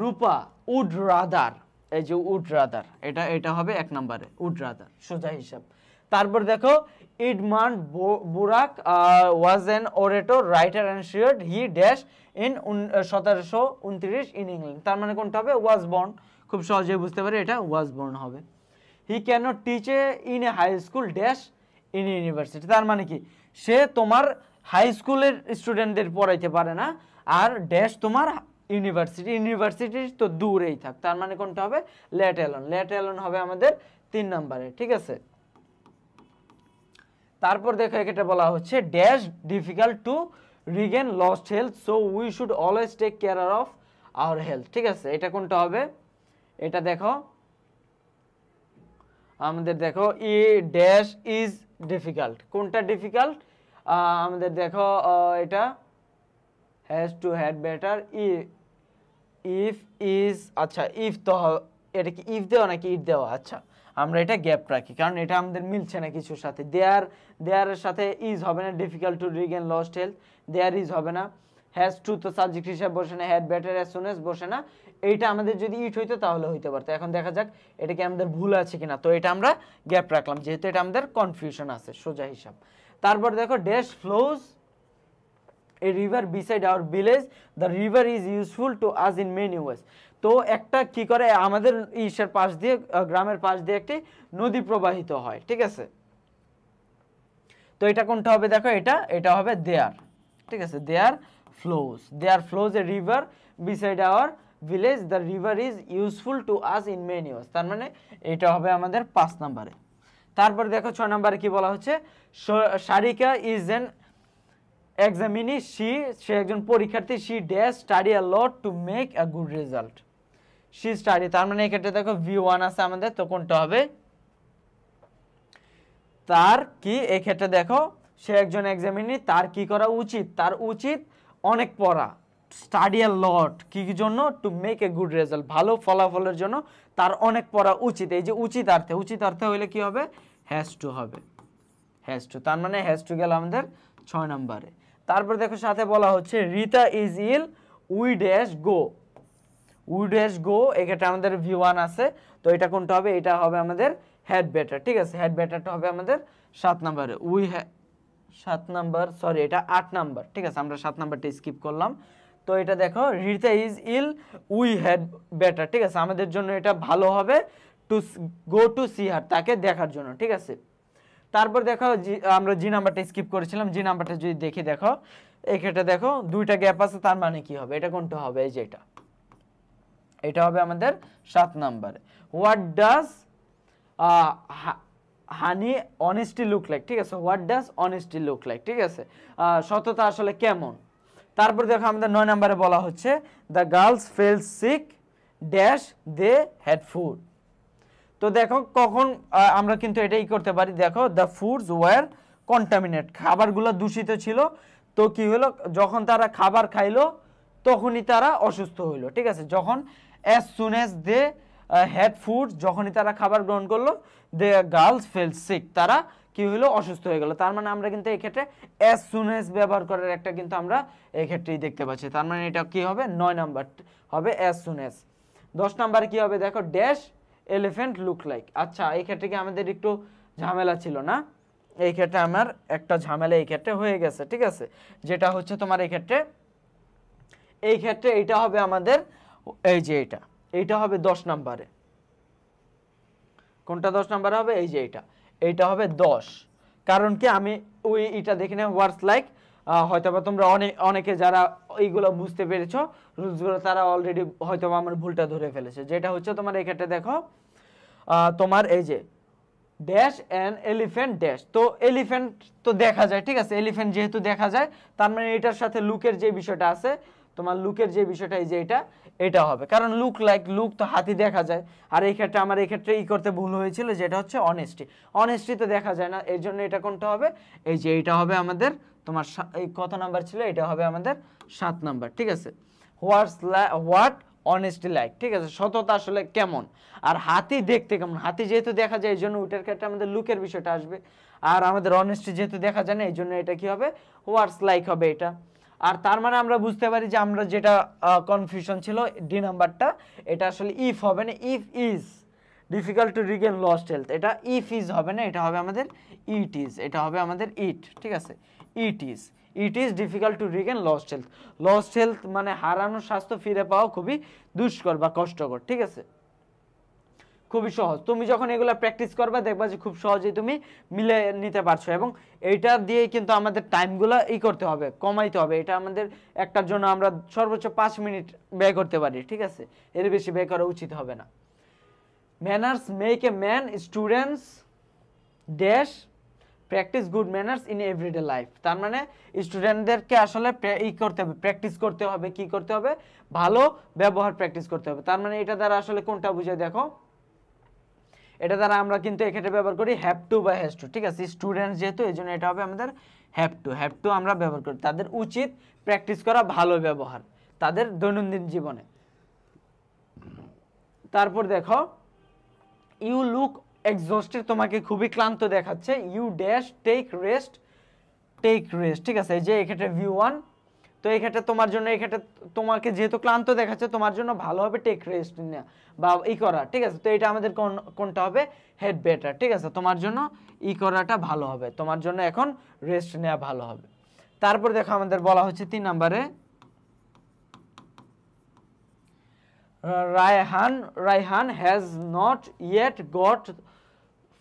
রূপা উড রাদার এই যে উড রাদার এটা এটা হবে এক নম্বরে উড রাদার সোজা হিসাব তারপর দেখো Edmund Burke was an orator writer and শিওর্ড হি ড্যাশ ইন সতেরোশো উনত্রিশ ইন ইংল্যান্ড তার মানে কোনটা হবে ওয়াজ বর্ন খুব সহজে বুঝতে পারে এটা ওয়াজ বর্ন হবে he can't teach a in a high school dash in university তার মানে কি সে তোমার হাই স্কুলের স্টুডেন্টদের পড়াইতে পারে না আর ড্যাশ তোমার ইউনিভার্সিটি ইউনিভার্সিটি তো দূরেই থাক তার মানে কোনটা হবে লেট অ্যালন লেট অ্যালন হবে আমাদের তিন নম্বরে ঠিক আছে তারপর দেখো এটা বলা হচ্ছে dash difficult to regain lost health so we should always take care of our health ঠিক আছে এটা কোনটা হবে এটা দেখো আমাদের দেখো ই ড্যাশ ইজ ডিফিকাল্ট কোনটা ডিফিকাল্ট আমাদের দেখো এটা হ্যাজ টু হ্যাড বেটার ই ইফ ইজ আচ্ছা ইফ তো এটা কি ইফ দেওয়া নাকি ইট দেওয়া আচ্ছা আমরা এটা গ্যাপ রাখি কারণ এটা আমাদের মিলছে না কিছুর সাথে দেয়ার দেয়ারের সাথে ইজ হবে না difficult to regain lost health there is হবে না হ্যাজ টু তো সাবজেক্ট হিসাবে বসে না had better as soon as বসে না এইটা আমাদের যদি ইট হইতো তাহলে হইতে পারতো এখন দেখা যাক এটা কি আমাদের ভুল আছে কিনা তো এটা আমরা গ্যাপ রাখলাম যেহেতু এটা আমাদের কনফিউশন আছে সোজা হিসাব তারপর দেখো dash flows a river beside our village the river is useful to us in many ways তো একটা কি করে আমাদের ইসের পাশ দিয়ে গ্রামের পাশ দিয়ে একটি নদী প্রবাহিত হয় ঠিক আছে তো এটা কোনটা হবে দেখো এটা এটা হবে দেয়ার ঠিক আছে there flows there flows a river beside our village the river is useful to us in many ways তার মানে এটা হবে আমাদের পাঁচ নাম্বারে তারপর দেখো ছয় নম্বরে কি বলা হচ্ছে Sarika is an examinee she সে একজন পরীক্ষার্থী she dash study a lot to make a good result she study তার মানে এক্ষেত্রে দেখো ভি ওয়ান আছে আমাদের তো কোনটা হবে তার কি এক্ষেত্রে দেখো সে একজন এক্সামিনি তার কি করা উচিত তার উচিত অনেক পড়া স্টাডি আ লট কি জন্য to make a good result ভালো ফলাফলের জন্য তার অনেক পড়া উচিত এই যে উচিত অর্থে উচিত অর্থে হইলে কি হবে হ্যাজ টু হবে হ্যাজ টু তার মানে হ্যাজ টু গেল আমাদের ছয় নম্বরে তারপর দেখো সাথে বলা হচ্ছে Rita is ill we dash go we dash go এক্ষেত্রে আমাদের ভি ওয়ান আছে তো এটা কোনটা হবে এটা হবে আমাদের হ্যাড ব্যাটার ঠিক আছে হ্যাড ব্যাটারটা হবে আমাদের সাত নম্বরে উই হ্যা সাত নাম্বার সরি এটা আট নাম্বার ঠিক আছে আমরা সাত নাম্বারটা স্কিপ করলাম তো এটা দেখো Rita is ill we had better ঠিক আছে আমাদের জন্য এটা ভালো হবে to go to see her তাকে দেখার জন্য ঠিক আছে তারপর দেখো আমরা জি নাম্বারটা স্কিপ করেছিলাম জি নাম্বারটা যদি দেখি দেখো এক্ষেত্রে দেখো দুইটা গ্যাপ আছে তার মানে কি হবে এটা কোনটা হবে এই যে এটা এটা হবে আমাদের সাত নাম্বারে what does honey honesty look like ঠিক আছে what does honesty look like ঠিক আছে সততা আসলে কেমন তারপর দেখো আমাদের নয় নম্বরে বলা হচ্ছে the girls fell sick dash they had food তো দেখো কখন আমরা কিন্তু এটাই করতে পারি দেখো দ্য ফুডস ওয়ার কন্টামিনেট খাবারগুলো দূষিত ছিল তো কি হলো যখন তারা খাবার খাইলো তখনই তারা অসুস্থ হইলো ঠিক আছে যখন as soon as they had food যখনই তারা খাবার গ্রহণ করলো দে গার্লস ফেল সিক তারা কি হলো অসুস্থ হয়ে গেল তার মানে আমরা কিন্তু এক্ষেত্রে অ্যাজ সুন অ্যাজ ব্যবহার করার একটা কিন্তু আমরা এক্ষেত্রেই দেখতে পাচ্ছি তার মানে এটা কি হবে নয় নাম্বার হবে অ্যাজ সুন অ্যাজ দশ নাম্বারে কি হবে দেখো ড্যাশ এলিফেন্ট লুক লাইক আচ্ছা এই ক্ষেত্রে কি আমাদের একটু ঝামেলা ছিল না এই ক্ষেত্রে আমার একটা ঝামেলা এই ক্ষেত্রে হয়ে গেছে ঠিক আছে যেটা হচ্ছে তোমার এই ক্ষেত্রে এই ক্ষেত্রে এটা হবে আমাদের এই যে এটা এটা হবে দশ নাম্বারে কোনটা দশ নাম্বারে হবে এই যে এটা এইটা হবে দশ কারণ কি আমি ওই এটা দেখে নেব ওয়ার্ডস লাইক হয়তো বা তোমরা অনেক অনেকে যারা এইগুলো বুঝতে পেরেছো রুলসগুলো তারা অলরেডি হয়তো আমার ভুলটা ধরে ফেলেছে যেটা হচ্ছে তোমার এক্ষেত্রে দেখো তোমার এই যে ড্যাশ অ্যান্ড এলিফেন্ট ড্যাশ তো এলিফেন্ট তো দেখা যায় ঠিক আছে এলিফেন্ট যেহেতু দেখা যায় তার মানে এটার সাথে লুকের যে বিষয়টা আছে তোমার লুকের যে বিষয়টা এই যে এটা এটা হবে কারণ লুক লাইক লুক তো হাতি দেখা যায় আর এই ক্ষেত্রে আমার এই ক্ষেত্রে ই করতে ভুল হয়েছিল যেটা হচ্ছে অনেস্টি অনেস্টি তো দেখা যায় না এর জন্য এটা কোনটা হবে এই যে এইটা হবে আমাদের তোমার এই কত নাম্বার ছিল এটা হবে আমাদের সাত নাম্বার ঠিক আছে হোয়াটস হোয়াট অনেস্টি লাইক ঠিক আছে সততা আসলে কেমন আর হাতি দেখতে কেমন হাতি যেহেতু দেখা যায় এই জন্য ওইটার ক্ষেত্রে আমাদের লুকের বিষয়টা আসবে আর আমাদের অনেস্টি যেহেতু দেখা যায় না এই জন্য এটা কি হবে হোয়াটস লাইক হবে এটা আর তার মানে আমরা বুঝতে পারি যে আমরা যেটা কনফিউশন ছিল ডি নাম্বারটা এটা আসলে ইফ হবে না if is difficult to regain lost health এটা ইফ ইজ হবে না এটা হবে আমাদের ইট ইজ এটা হবে আমাদের ইট ঠিক আছে it is it is difficult to regain lost health lost health মানে হারানোর স্বাস্থ্য ফিরে পাওয়া খুবই দুষ্কর বা কষ্টকর ঠিক আছে খুবই সহজ তুমি যখন এগুলো প্র্যাকটিস করবে দেখবা যে খুব সহজেই তুমি মিলে নিতে পারছো এবং এইটা দিয়ে কিন্তু আমাদের টাইমগুলো ই করতে হবে কমাইতে হবে এটা আমাদের একটার জন্য আমরা সর্বোচ্চ পাঁচ মিনিট ব্যয় করতে পারি ঠিক আছে এর বেশি ব্যয় করা উচিত হবে না manners make a man students dash practise good manners in everyday life তার মানে স্টুডেন্টদেরকে আসলে ই করতে হবে প্র্যাকটিস করতে হবে কি করতে হবে ভালো ব্যবহার প্র্যাকটিস করতে হবে তার মানে এটা দ্বারা আসলে কোনটা বুঝে দেখো এটা দ্বারা আমরা কিন্তু এক্ষেত্রে ব্যবহার করি হ্যাভ টু বা হ্যাস টু ঠিক আছে স্টুডেন্টস যেহেতু এই জন্য এটা হবে আমাদের হ্যাভ টু হ্যাভ টু আমরা ব্যবহার করি তাদের উচিত প্র্যাকটিস করা ভালো ব্যবহার তাদের দৈনন্দিন জীবনে তারপর দেখো ইউ লুক এক্সস্টেড তোমাকে খুবই ক্লান্ত দেখাচ্ছে you dash take rest take rest ঠিক আছে যে এক্ষেত্রে ভিউ ওয়ান তো এই ক্ষেত্রে তোমার জন্য এই ক্ষেত্রে তোমাকে যেহেতু ক্লান্ত দেখাচ্ছে তোমার জন্য ভালো হবে টেক রেস্ট নেওয়া বা ই করা ঠিক আছে তো এটা আমাদের কোন কোনটা হবে হেড বেটার ঠিক আছে তোমার জন্য ই করাটা ভালো হবে তোমার জন্য এখন রেস্ট নেওয়া ভালো হবে তারপর দেখো আমাদের বলা হচ্ছে তিন নম্বরে Raihan Raihan has not yet got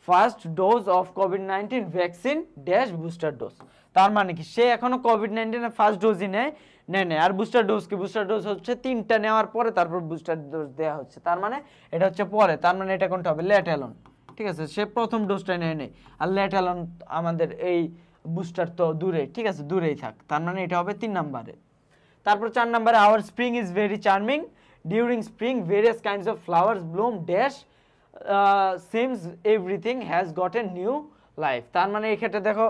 first dose of Covid nineteen vaccine dash booster dose তার মানে কি সে এখনো কোভিড নাইন্টিনের ফার্স্ট ডোজই নেয় নেয় নেয় আর বুস্টার ডোজ কি বুস্টার ডোজ হচ্ছে তিনটা নেওয়ার পরে তারপর বুস্টার ডোজ দেওয়া হচ্ছে তার মানে এটা হচ্ছে পরে তার মানে এটা কোনটা হবে লেট অ্যালন ঠিক আছে সে প্রথম ডোজটা নেয় নেই আর লেট অ্যালন আমাদের এই বুস্টার তো দূরে ঠিক আছে দূরেই থাক তার মানে এটা হবে তিন নাম্বারে তারপর চার নাম্বারে our spring is very charming during spring various kinds of flowers bloom dash seems everything has got a new life তার মানে এই ক্ষেত্রে দেখো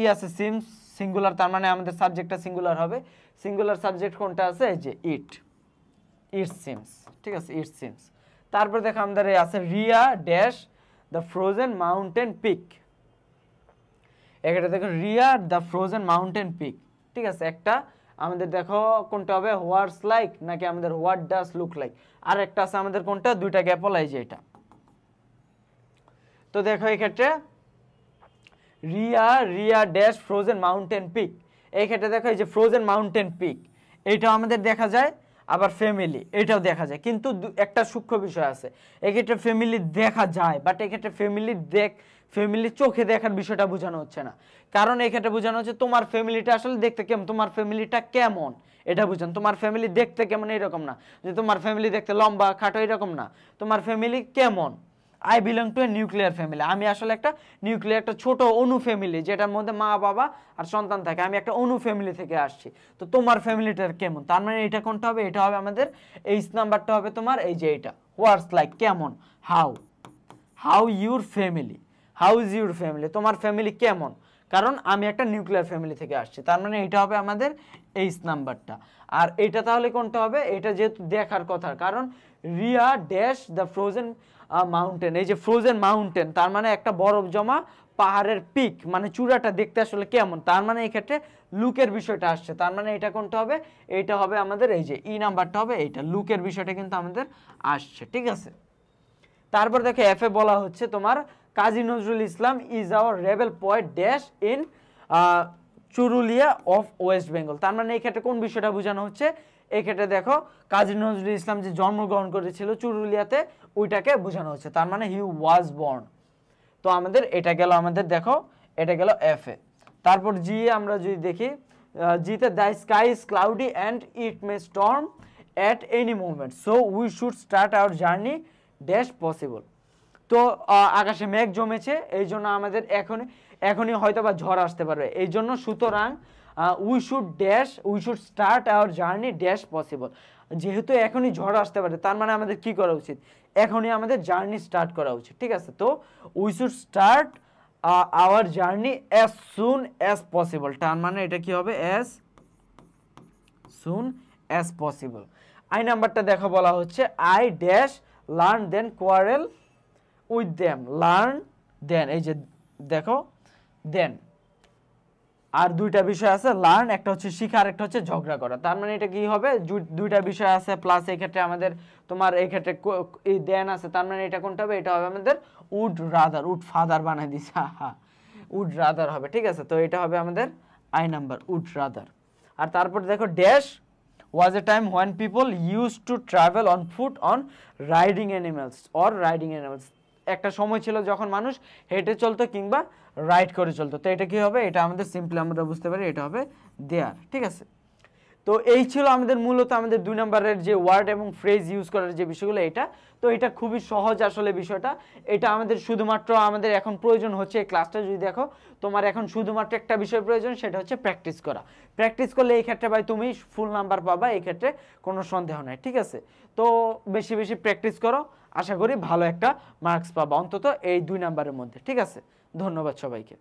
ই আছে সিমস সিঙ্গুলার তার মানে আমাদের সাবজেক্টটা সিঙ্গুলার হবে সিঙ্গুলার সাবজেক্ট কোনটা আছে যে ইট ইট সিমস ঠিক আছে ইট সিমস তারপরে দেখো আমাদের আছে Riya dash the frozen mountain peak একটা দেখো Riya the frozen mountain peak ঠিক আছে একটা আমাদের দেখো কোনটা হবে হোয়ার্স লাইক নাকি আমাদের হোয়াট ডাস লুক লাইক আর একটা আছে আমাদের কোনটা দুইটা গ্যাপল যে এটা তো দেখো এই ক্ষেত্রে Riya Riya dash frozen mountain peak এই ক্ষেত্রে দেখো এই যে ফ্রোজেন মাউন্টেন পিক এইটাও আমাদের দেখা যায় আবার ফ্যামিলি এটাও দেখা যায় কিন্তু একটা সূক্ষ্ম বিষয় আছে এক্ষেত্রে ফ্যামিলি দেখা যায় বাট এক্ষেত্রে ফ্যামিলি দেখ ফ্যামিলি চোখে দেখার বিষয়টা বোঝানো হচ্ছে না কারণ এক্ষেত্রে বোঝানো হচ্ছে তোমার ফ্যামিলিটা আসলে দেখতে কেমন তোমার ফ্যামিলিটা কেমন এটা বুঝান তোমার ফ্যামিলি দেখতে কেমন এরকম না যে তোমার ফ্যামিলি দেখতে লম্বা খাটো এরকম না তোমার ফ্যামিলি কেমন I belong to a nuclear family আমি আসলে একটা নিউক্লিয়ার একটা ছোট অনু ফ্যামিলি যেটার মধ্যে মা বাবা আর সন্তান থাকে আমি একটা অনু ফ্যামিলি থেকে আসছি তো তোমার ফ্যামিলিটার কেমন তার মানে এটা কোনটা হবে এটা হবে আমাদের এইচ নাম্বারটা হবে তোমার এই যে এটা হোয়ার্স লাইক কেমন how how your family how is your family তোমার ফ্যামিলি কেমন কারণ আমি একটা নিউক্লিয়ার ফ্যামিলি থেকে আসছি তার মানে এটা হবে আমাদের এইচ নাম্বারটা আর এটা তাহলে কোনটা হবে এটা যেহেতু দেখার কথা কারণ Riya dash the frozen mountain এই যে ফ্রোজেন মাউন্টেন তার মানে একটা বরফ জমা পাহাড়ের পিক মানে চূড়াটা দেখতে আসলে কেমন তার মানে এই ক্ষেত্রে লুকের বিষয়টা আসছে তার মানে এটা কোনটা হবে এইটা হবে আমাদের এই যে ই e নাম্বারটা হবে এইটা লুকের বিষয়টা কিন্তু আমাদের আসছে ঠিক আছে তারপর দেখো এফ এ বলা হচ্ছে তোমার Kazi Nazrul Islam is our rebel point dash in Churulia of West Bengal তার মানে এই ক্ষেত্রে কোন বিষয়টা বোঝানো হচ্ছে এক্ষেত্রে দেখো কাজী নজরুল ইসলাম যে জন্মগ্রহণ করেছিল চুরুলিয়াতে ওইটাকে বোঝানো হচ্ছে তার মানে হি ওয়াজ বর্ন তো আমাদের এটা গেল আমাদের দেখো এটা গেল এফ এ তারপর জি আমরা যদি দেখি জিতে the sky is cloudy and it may storm at any movement so we should start our journey dash possible তো আকাশে মেঘ জমেছে এই জন্য আমাদের এখন এখনই হয়তো বা ঝড় আসতে পারবে এই জন্য সুতরাং we should dash we should start our journey dash possible যেহেতু এখনই ঝড় আসতে পারে তার মানে আমাদের কি করা উচিত এখনই আমাদের জার্নি স্টার্ট করা উচিত ঠিক আছে তো we should start our journey as soon as possible turn মানে এটা কি হবে as soon as possible I নাম্বারটা দেখা বলা হচ্ছে I dash learn than quarrel with them learn than এই যে দেখো দেন আর দুইটা বিষয় আছে লার্ন একটা হচ্ছে শিখা আর একটা হচ্ছে ঝগড়া করা তার মানে এটা কি হবে দুইটা বিষয় আছে প্লাস এই ক্ষেত্রে আমাদের তোমার এই ক্ষেত্রে এই দেন আছে তার মানে এটা কোনটা হবে এটা হবে আমাদের উড রাদার উড ফাদার বানাই দিছে হা উড রাদার হবে ঠিক আছে তো এটা হবে আমাদের আই নাম্বার উড রাদার আর তারপর দেখো dash was a time when people use to travel on foot on riding animals or riding animals একটা সময় ছিল যখন মানুষ হেঁটে চলতো কিংবা রাইট করে চলতো তো এটা কি হবে এটা আমাদের সিম্পলি আমরা বুঝতে পারি এটা হবে দেয়ার ঠিক আছে তো এই ছিল আমাদের মূলত আমাদের দুই নম্বরের যে ওয়ার্ড এবং ফ্রেজ ইউজ করার যে বিষয়গুলো এটা তো এটা খুবই সহজ আসলে বিষয়টা এটা আমাদের শুধুমাত্র আমাদের এখন প্রয়োজন হচ্ছে এই ক্লাসটা যদি দেখো তোমার এখন শুধুমাত্র একটা বিষয় প্রয়োজন সেটা হচ্ছে প্র্যাকটিস করা প্র্যাকটিস করলে এই ক্ষেত্রে ভাই তুমি ফুল নাম্বার পাবা এই ক্ষেত্রে কোনো সন্দেহ নাই ঠিক আছে তো বেশি বেশি প্র্যাকটিস করো আশা করি ভালো একটা মার্কস পাবা অন্তত এই দুই নাম্বারের মধ্যে ঠিক আছে ধন্যবাদ সবাইকে